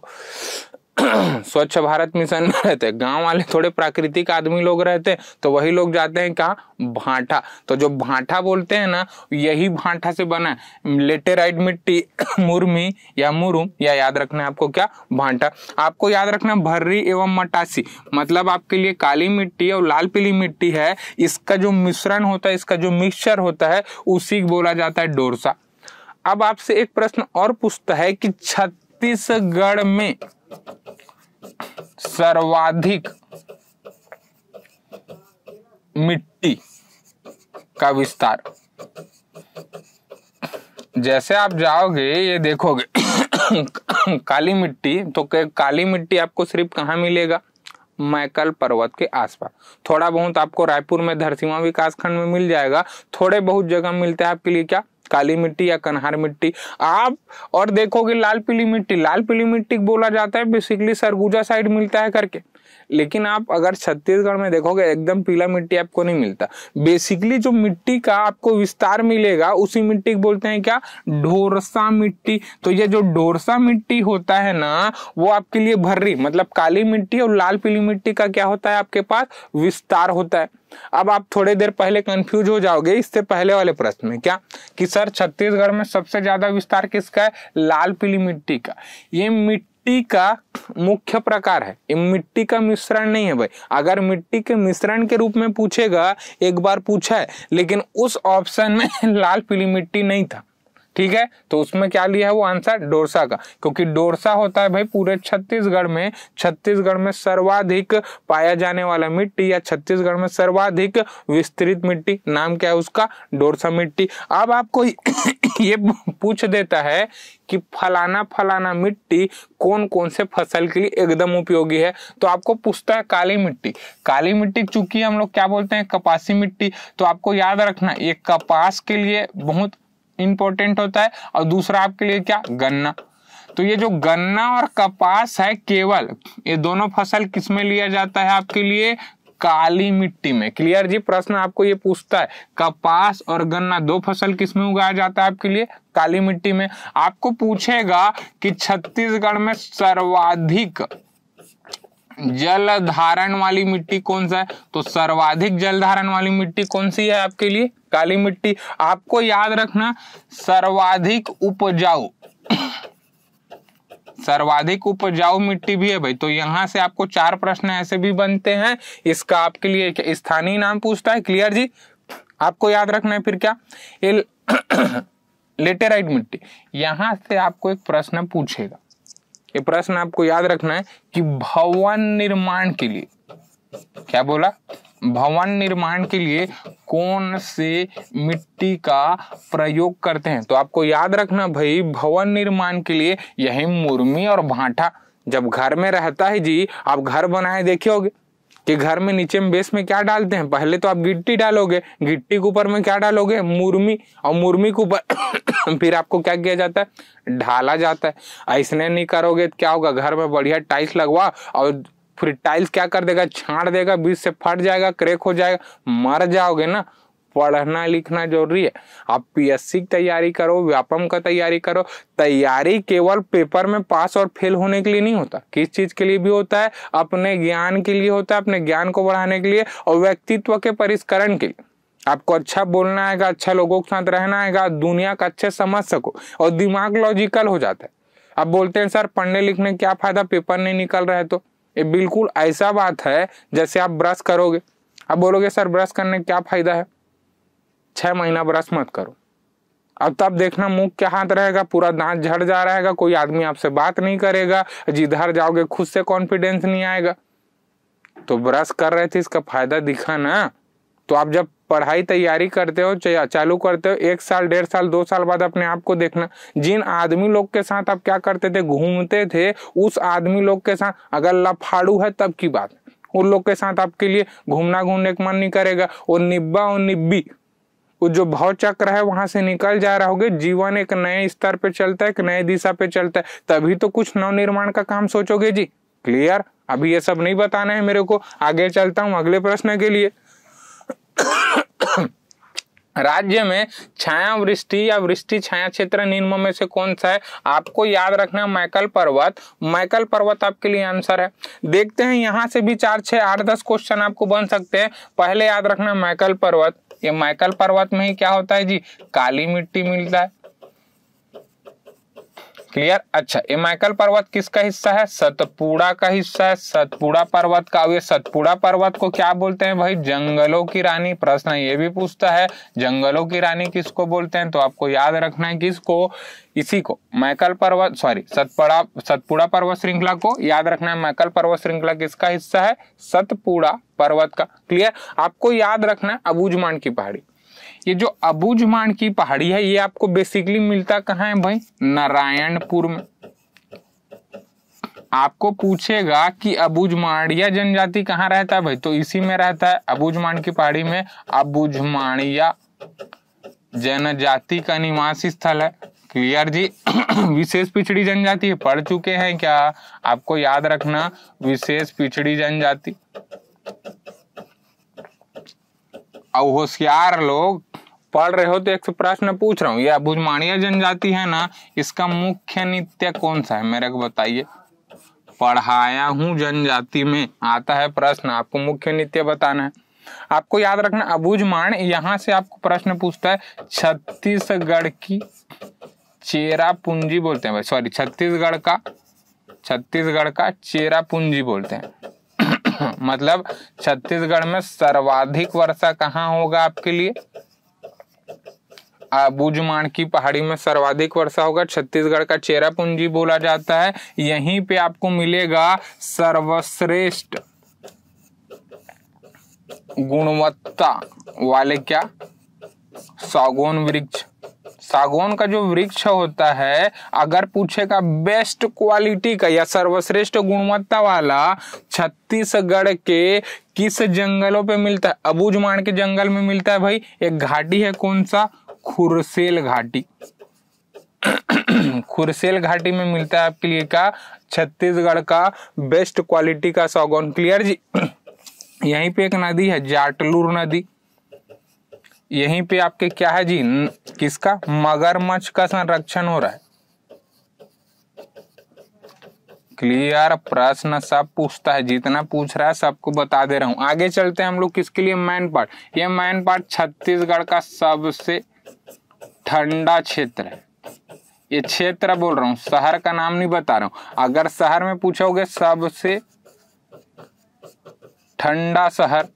स्वच्छ भारत मिशन में रहते गांव वाले थोड़े प्राकृतिक आदमी लोग रहते हैं तो वही लोग जाते हैं कहा भाटा तो जो भाटा बोलते हैं ना यही भाटा से बना है लेटेराइड मिट्टी मुरमी या मुरुम या याद रखना है आपको क्या भाटा आपको याद रखना भर्री एवं मटासी मतलब आपके लिए काली मिट्टी और लाल पीली मिट्टी है इसका जो मिश्रण होता है इसका जो मिक्सचर होता है उसी बोला जाता है डोरसा अब आपसे एक प्रश्न और पूछता है कि छत्तीसगढ़ में सर्वाधिक मिट्टी का विस्तार जैसे आप जाओगे ये देखोगे काली मिट्टी तो काली मिट्टी आपको सिर्फ कहाँ मिलेगा मैकल पर्वत के आसपास थोड़ा बहुत आपको रायपुर में धरसीमा विकास खंड में मिल जाएगा थोड़े बहुत जगह मिलते हैं आपके लिए क्या काली मिट्टी या कन्हार मिट्टी आप और देखोगे लाल पीली मिट्टी लाल पीली मिट्टी बोला जाता है बेसिकली सरगुजा साइड मिलता है करके लेकिन आप अगर छत्तीसगढ़ में देखोगे एकदम पीला मिट्टी आपको नहीं मिलता बेसिकली जो मिट्टी का आपको विस्तार मिलेगा उसी मिट्टी को बोलते हैं क्या ढोरसा मिट्टी तो ये जो ढोरसा मिट्टी होता है ना वो आपके लिए भर्री मतलब काली मिट्टी और लाल पीली मिट्टी का क्या होता है आपके पास विस्तार होता है अब आप थोड़ी देर पहले कंफ्यूज हो जाओगे इससे पहले वाले प्रश्न में क्या कि सर छत्तीसगढ़ में सबसे ज्यादा विस्तार किसका है लाल पीली मिट्टी का ये मिट्टी मिट्टी का मुख्य प्रकार है ये मिट्टी का मिश्रण नहीं है भाई अगर मिट्टी के मिश्रण के रूप में पूछेगा एक बार पूछा है लेकिन उस ऑप्शन में लाल पीली मिट्टी नहीं था ठीक है तो उसमें क्या लिया है वो आंसर डोरसा का क्योंकि डोरसा होता है भाई पूरे छत्तीसगढ़ में छत्तीसगढ़ में सर्वाधिक पाया जाने वाला मिट्टी या छत्तीसगढ़ में सर्वाधिक विस्तृत मिट्टी नाम क्या है उसका डोरसा मिट्टी अब आपको ये पूछ देता है कि फलाना फलाना मिट्टी कौन कौन से फसल के लिए एकदम उपयोगी है तो आपको पूछता है काली मिट्टी काली मिट्टी चूंकि हम लोग क्या बोलते हैं कपासी मिट्टी तो आपको याद रखना ये कपास के लिए बहुत इंपॉर्टेंट होता है और दूसरा आपके लिए क्या गन्ना तो ये जो गन्ना और कपास है केवल ये दोनों फसल किसमें लिया जाता है आपके लिए काली मिट्टी में क्लियर जी प्रश्न आपको ये पूछता है कपास और गन्ना दो फसल किसमें उगाया जाता है आपके लिए काली मिट्टी में आपको पूछेगा कि छत्तीसगढ़ में सर्वाधिक जल धारण वाली मिट्टी कौन सा है तो सर्वाधिक जल धारण वाली मिट्टी कौन सी है आपके लिए काली मिट्टी आपको याद रखना सर्वाधिक उपजाऊ सर्वाधिक उपजाऊ मिट्टी भी है भाई तो यहां से आपको चार प्रश्न ऐसे भी बनते हैं इसका आपके लिए एक स्थानीय नाम पूछता है क्लियर जी आपको याद रखना है फिर क्या लेटेराइट मिट्टी यहां से आपको एक प्रश्न पूछेगा ये प्रश्न आपको याद रखना है कि भवन निर्माण के लिए क्या बोला भवन निर्माण के लिए कौन से मिट्टी का प्रयोग करते हैं तो आपको याद रखना भाई भवन निर्माण के लिए यही मुर्मी और भाटा जब घर में रहता है जी आप घर बनाए देखे होगे कि घर में नीचे में बेस में क्या डालते हैं पहले तो आप गिट्टी डालोगे गिट्टी के ऊपर में क्या डालोगे मुर्मी और मुर्मी के ऊपर फिर आपको क्या किया जाता है ढाला जाता है ऐसने नहीं करोगे तो क्या होगा घर में बढ़िया टाइल्स लगवा और फिर टाइल्स क्या कर देगा छाड़ देगा बीच से फट जाएगा क्रेक हो जाएगा मर जाओगे ना पढ़ना लिखना जरूरी है आप पीएससी की तैयारी करो व्यापम का तैयारी करो तैयारी केवल पेपर में पास और फेल होने के लिए नहीं होता किस चीज के लिए भी होता है अपने ज्ञान के लिए होता है अपने ज्ञान को बढ़ाने के लिए और व्यक्तित्व के परिष्करण के लिए आपको अच्छा बोलना आएगा अच्छा लोगों के साथ रहना आएगा दुनिया का अच्छे समझ सको और दिमाग लॉजिकल हो जाता है आप बोलते हैं सर पढ़ने लिखने क्या फायदा पेपर नहीं निकल रहा है तो ये बिल्कुल ऐसा बात है जैसे आप ब्रश करोगे आप बोलोगे सर ब्रश करने क्या फायदा है छह महीना ब्रश मत करो अब तब देखना मुंह क्या हाथ रहेगा पूरा दांत झड़ जा रहेगा कोई आदमी आपसे बात नहीं करेगा जिधर जाओगे खुद से कॉन्फिडेंस नहीं आएगा तो ब्रश कर रहे थे इसका फायदा दिखा ना तो आप जब पढ़ाई तैयारी करते हो चालू करते हो एक साल डेढ़ साल दो साल बाद अपने आप को देखना जिन आदमी लोग के साथ आप क्या करते थे घूमते थे उस आदमी लोग के साथ अगर लफाड़ू है तब की बात उन लोग के साथ आपके लिए घूमना घूमने का मन नहीं करेगा और निब्बा और निब्बी जो भाव चक्र है वहां से निकल जा रहा होगे जीवन एक नए स्तर पे चलता है एक नए दिशा पे चलता है तभी तो कुछ नवनिर्माण का काम सोचोगे जी क्लियर अभी ये सब नहीं बताना है मेरे को आगे चलता हूं अगले प्रश्न के लिए राज्य में छाया वृष्टि या वृष्टि छाया क्षेत्र निम्न में से कौन सा है आपको याद रखना मैकल पर्वत मैकल पर्वत आपके लिए आंसर है देखते हैं यहां से भी चार छह आठ दस क्वेश्चन आपको बन सकते हैं पहले याद रखना मैकल पर्वत ये माइकल पर्वत में ही क्या होता है जी काली मिट्टी मिलता है क्लियर अच्छा इमाइकल पर्वत किसका हिस्सा है सतपुड़ा का हिस्सा है सतपुड़ा पर्वत का ये सतपुड़ा पर्वत को क्या बोलते हैं भाई जंगलों की रानी प्रश्न ये भी पूछता है जंगलों की रानी किसको बोलते हैं तो आपको याद रखना है किसको इसी को मैकल पर्वत सॉरी सतपुड़ा सतपुड़ा पर्वत श्रृंखला को याद रखना है मैकल पर्वत श्रृंखला किसका हिस्सा है सतपुड़ा पर्वत का क्लियर आपको याद रखना है अबूजमान की पहाड़ी ये जो अबूझमान की पहाड़ी है ये आपको बेसिकली मिलता कहा है भाई नारायणपुर में आपको पूछेगा कि अबुझमाड़िया जनजाति कहाँ रहता है भाई तो इसी में रहता है अबुझमान की पहाड़ी में अबुझमाड़िया जनजाति का निवास स्थल है क्लियर जी विशेष पिछड़ी जनजाति पढ़ चुके हैं क्या आपको याद रखना विशेष पिछड़ी जनजाति और होशियार लोग पढ़ रहे हो तो एक प्रश्न पूछ रहा हूँ यह भुजमाणिया जनजाति है ना इसका मुख्य नित्य कौन सा है मेरे को बताइए पढ़ाया हूँ जनजाति में आता है प्रश्न आपको मुख्य नित्य बताना है आपको याद रखना अबूझ माण यहाँ से आपको प्रश्न पूछता है छत्तीसगढ़ की चेरा पूंजी बोलते हैं भाई सॉरी छत्तीसगढ़ का छत्तीसगढ़ का चेरा पूंजी बोलते हैं मतलब छत्तीसगढ़ में सर्वाधिक वर्षा कहाँ होगा आपके लिए बुजमान की पहाड़ी में सर्वाधिक वर्षा होगा छत्तीसगढ़ का चेरापूंजी बोला जाता है यहीं पे आपको मिलेगा सर्वश्रेष्ठ गुणवत्ता वाले क्या सागौन वृक्ष सागौन का जो वृक्ष होता है अगर पूछेगा बेस्ट क्वालिटी का या सर्वश्रेष्ठ गुणवत्ता वाला छत्तीसगढ़ के किस जंगलों पे मिलता है अबूज के जंगल में मिलता है भाई एक घाटी है कौन सा खुरसेल घाटी खुरसेल घाटी में मिलता है आपके लिए क्या छत्तीसगढ़ का बेस्ट क्वालिटी का सागौन क्लियर जी यहीं पे एक नदी है जाटलूर नदी यहीं पे आपके क्या है जी किसका मगरमच्छ का संरक्षण हो रहा है क्लियर प्रश्न सब पूछता है जितना पूछ रहा है सबको बता दे रहा हूं आगे चलते हैं हम लोग किसके लिए मैन पार्ट ये मैन पार्ट छत्तीसगढ़ का सबसे ठंडा क्षेत्र है ये क्षेत्र बोल रहा हूं शहर का नाम नहीं बता रहा हूं अगर शहर में पूछोगे सबसे ठंडा शहर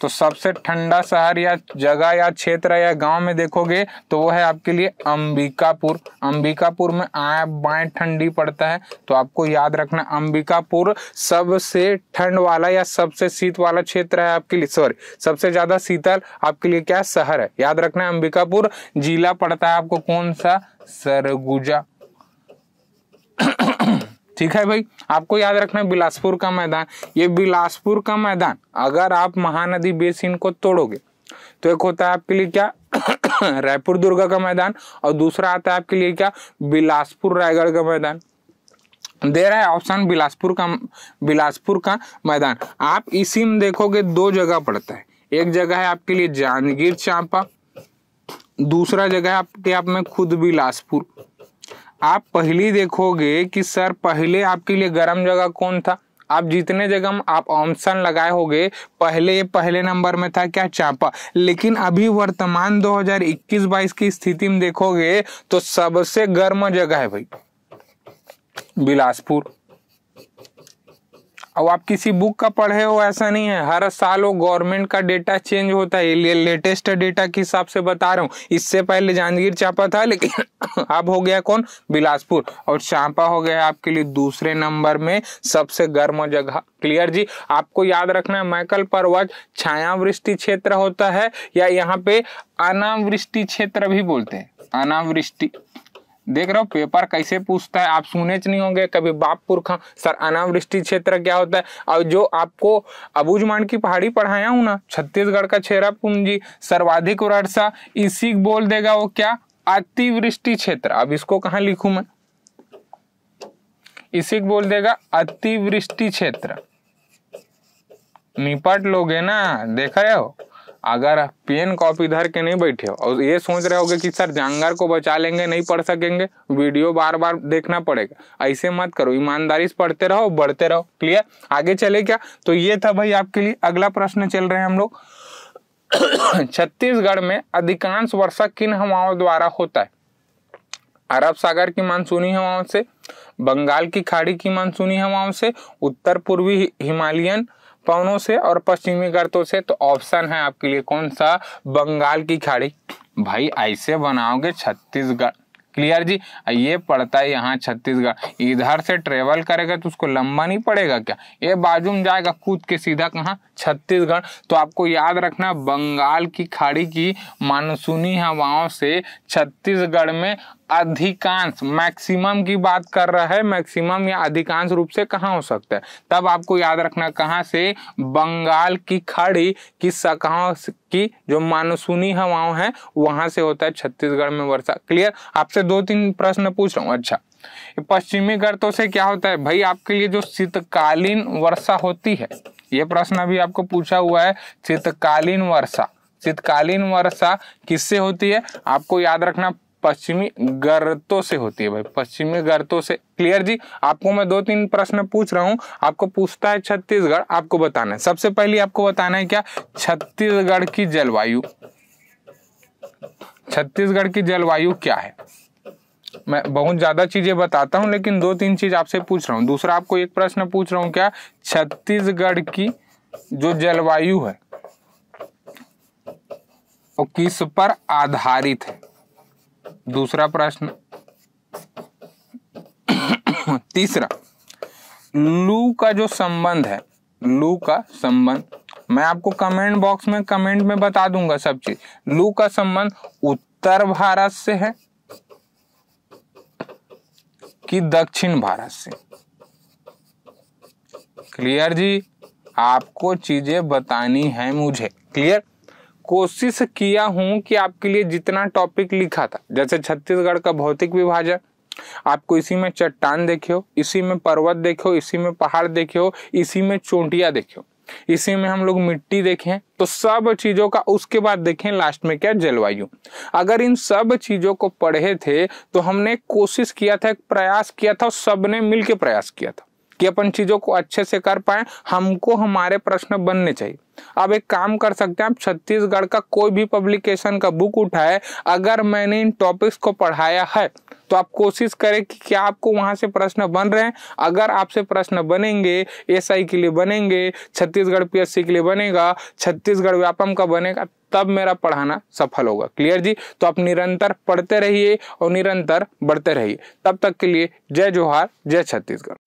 तो सबसे ठंडा शहर या जगह या क्षेत्र या गांव में देखोगे तो वो है आपके लिए अंबिकापुर अंबिकापुर में आए बाएं ठंडी पड़ता है तो आपको याद रखना अंबिकापुर सबसे ठंड वाला या सबसे शीत वाला क्षेत्र है आपके लिए सॉरी सबसे ज्यादा शीतल आपके लिए क्या शहर है याद रखना अंबिकापुर जिला पड़ता है आपको कौन सा सरगुजा ठीक है भाई आपको याद रखना है बिलासपुर का मैदान ये बिलासपुर का मैदान अगर आप महानदी बेसिन को तोड़ोगे तो एक होता है आपके लिए क्या रायपुर दुर्गा का मैदान और दूसरा आता है आपके लिए क्या बिलासपुर रायगढ़ का मैदान दे रहा है ऑप्शन बिलासपुर का बिलासपुर का मैदान आप इसी में देखोगे दो जगह पड़ता है एक जगह है आपके लिए जांजगीर चांपा दूसरा जगह है आपके आप में खुद बिलासपुर आप पहली देखोगे कि सर पहले आपके लिए गर्म जगह कौन था आप जितने जगह आप ऑप्शन लगाए होंगे पहले पहले नंबर में था क्या चापा लेकिन अभी वर्तमान 2021-22 की स्थिति में देखोगे तो सबसे गर्म जगह है भाई बिलासपुर और आप किसी बुक का पढ़े हो ऐसा नहीं है हर साल वो गवर्नमेंट का डेटा चेंज होता है ये लेटेस्ट डेटा के हिसाब से बता रहा हूँ इससे पहले जांजगीर चांपा था लेकिन अब हो गया कौन बिलासपुर और चांपा हो गया आपके लिए दूसरे नंबर में सबसे गर्म जगह क्लियर जी आपको याद रखना है मैकल पर्वत छायावृष्टि क्षेत्र होता है या यहाँ पे अनावृष्टि क्षेत्र भी बोलते हैं अनावृष्टि देख रहे हो पेपर कैसे पूछता है आप सुने नहीं होंगे कभी बापपुर खां सर अनावृष्टि क्षेत्र क्या होता है और जो आपको अबूजमान की पहाड़ी पढ़ाया हूं ना छत्तीसगढ़ का छेरा पूंजी सर्वाधिक वर्षा इसी बोल देगा वो क्या अतिवृष्टि क्षेत्र अब इसको कहा लिखू मैं इसी बोल देगा अतिवृष्टि क्षेत्र निपट लोगे ना देख रहे हो अगर पेन कॉपी धर के नहीं बैठे हो और ये सोच रहे होगे कि सर जंगर को बचा लेंगे नहीं पढ़ सकेंगे वीडियो बार बार देखना पड़ेगा ऐसे मत करो ईमानदारी से पढ़ते रहो बढ़ते रहो क्लियर आगे चले क्या तो ये था भाई आपके लिए अगला प्रश्न चल रहे हैं हम लोग छत्तीसगढ़ में अधिकांश वर्षा किन हवाओं द्वारा होता है अरब सागर की मानसूनी हवाओं से बंगाल की खाड़ी की मानसूनी हवाओं से उत्तर पूर्वी हिमालयन पवनों से और पश्चिमी गर्तों से तो ऑप्शन है आपके लिए कौन सा बंगाल की खाड़ी भाई ऐसे बनाओगे छत्तीसगढ़ क्लियर जी ये पड़ता है यहाँ छत्तीसगढ़ इधर से ट्रेवल करेगा तो उसको लंबा नहीं पड़ेगा क्या ये बाजू में जाएगा कूद के सीधा कहाँ छत्तीसगढ़ तो आपको याद रखना बंगाल की खाड़ी की मानसूनी हवाओं से छत्तीसगढ़ में अधिकांश मैक्सिमम की बात कर रहा है मैक्सिमम या अधिकांश रूप से कहाँ हो सकता है तब आपको याद रखना कहाँ से बंगाल की खाड़ी की शाखाओं की जो मानसूनी हवाओं हैं वहां से होता है छत्तीसगढ़ में वर्षा क्लियर आपसे दो तीन प्रश्न पूछ रहा हूँ अच्छा पश्चिमी गर्तों से क्या होता है भाई आपके लिए जो शीतकालीन वर्षा होती है ये प्रश्न अभी आपको पूछा हुआ है शीतकालीन वर्षा शीतकालीन वर्षा किससे होती है आपको याद रखना पश्चिमी गर्तों से होती है भाई पश्चिमी गर्तों से क्लियर जी आपको मैं दो तीन प्रश्न पूछ रहा हूं आपको पूछता है छत्तीसगढ़ आपको बताना है सबसे पहले आपको बताना है क्या छत्तीसगढ़ की जलवायु छत्तीसगढ़ की जलवायु क्या है मैं बहुत ज्यादा चीजें बताता हूँ लेकिन दो तीन चीज आपसे पूछ रहा हूँ दूसरा आपको एक प्रश्न पूछ रहा हूँ क्या छत्तीसगढ़ की जो जलवायु है वो किस पर आधारित है दूसरा प्रश्न तीसरा लू का जो संबंध है लू का संबंध मैं आपको कमेंट बॉक्स में कमेंट में बता दूंगा सब चीज लू का संबंध उत्तर भारत से है कि दक्षिण भारत से क्लियर जी आपको चीजें बतानी है मुझे क्लियर कोशिश किया हूं कि आपके लिए जितना टॉपिक लिखा था जैसे छत्तीसगढ़ का भौतिक विभाजन आपको इसी में चट्टान देखे हो इसी में पर्वत देखे हो इसी में पहाड़ देखे हो इसी में चोटिया देखे हो इसी में हम लोग मिट्टी देखें तो सब चीजों का उसके बाद देखें लास्ट में क्या जलवायु अगर इन सब चीजों को पढ़े थे तो हमने कोशिश किया था एक प्रयास किया था और सबने मिलकर प्रयास किया था कि अपन चीज़ों को अच्छे से कर पाए हमको हमारे प्रश्न बनने चाहिए अब एक काम कर सकते हैं आप छत्तीसगढ़ का कोई भी पब्लिकेशन का बुक उठाए अगर मैंने इन टॉपिक्स को पढ़ाया है तो आप कोशिश करें कि क्या आपको वहाँ से प्रश्न बन रहे हैं अगर आपसे प्रश्न बनेंगे एसआई के लिए बनेंगे छत्तीसगढ़ पीएससी के लिए बनेगा छत्तीसगढ़ व्यापम का बनेगा तब मेरा पढ़ाना सफल होगा क्लियर जी तो आप निरंतर पढ़ते रहिए और निरंतर बढ़ते रहिए तब तक के लिए जय जोहार जय छत्तीसगढ़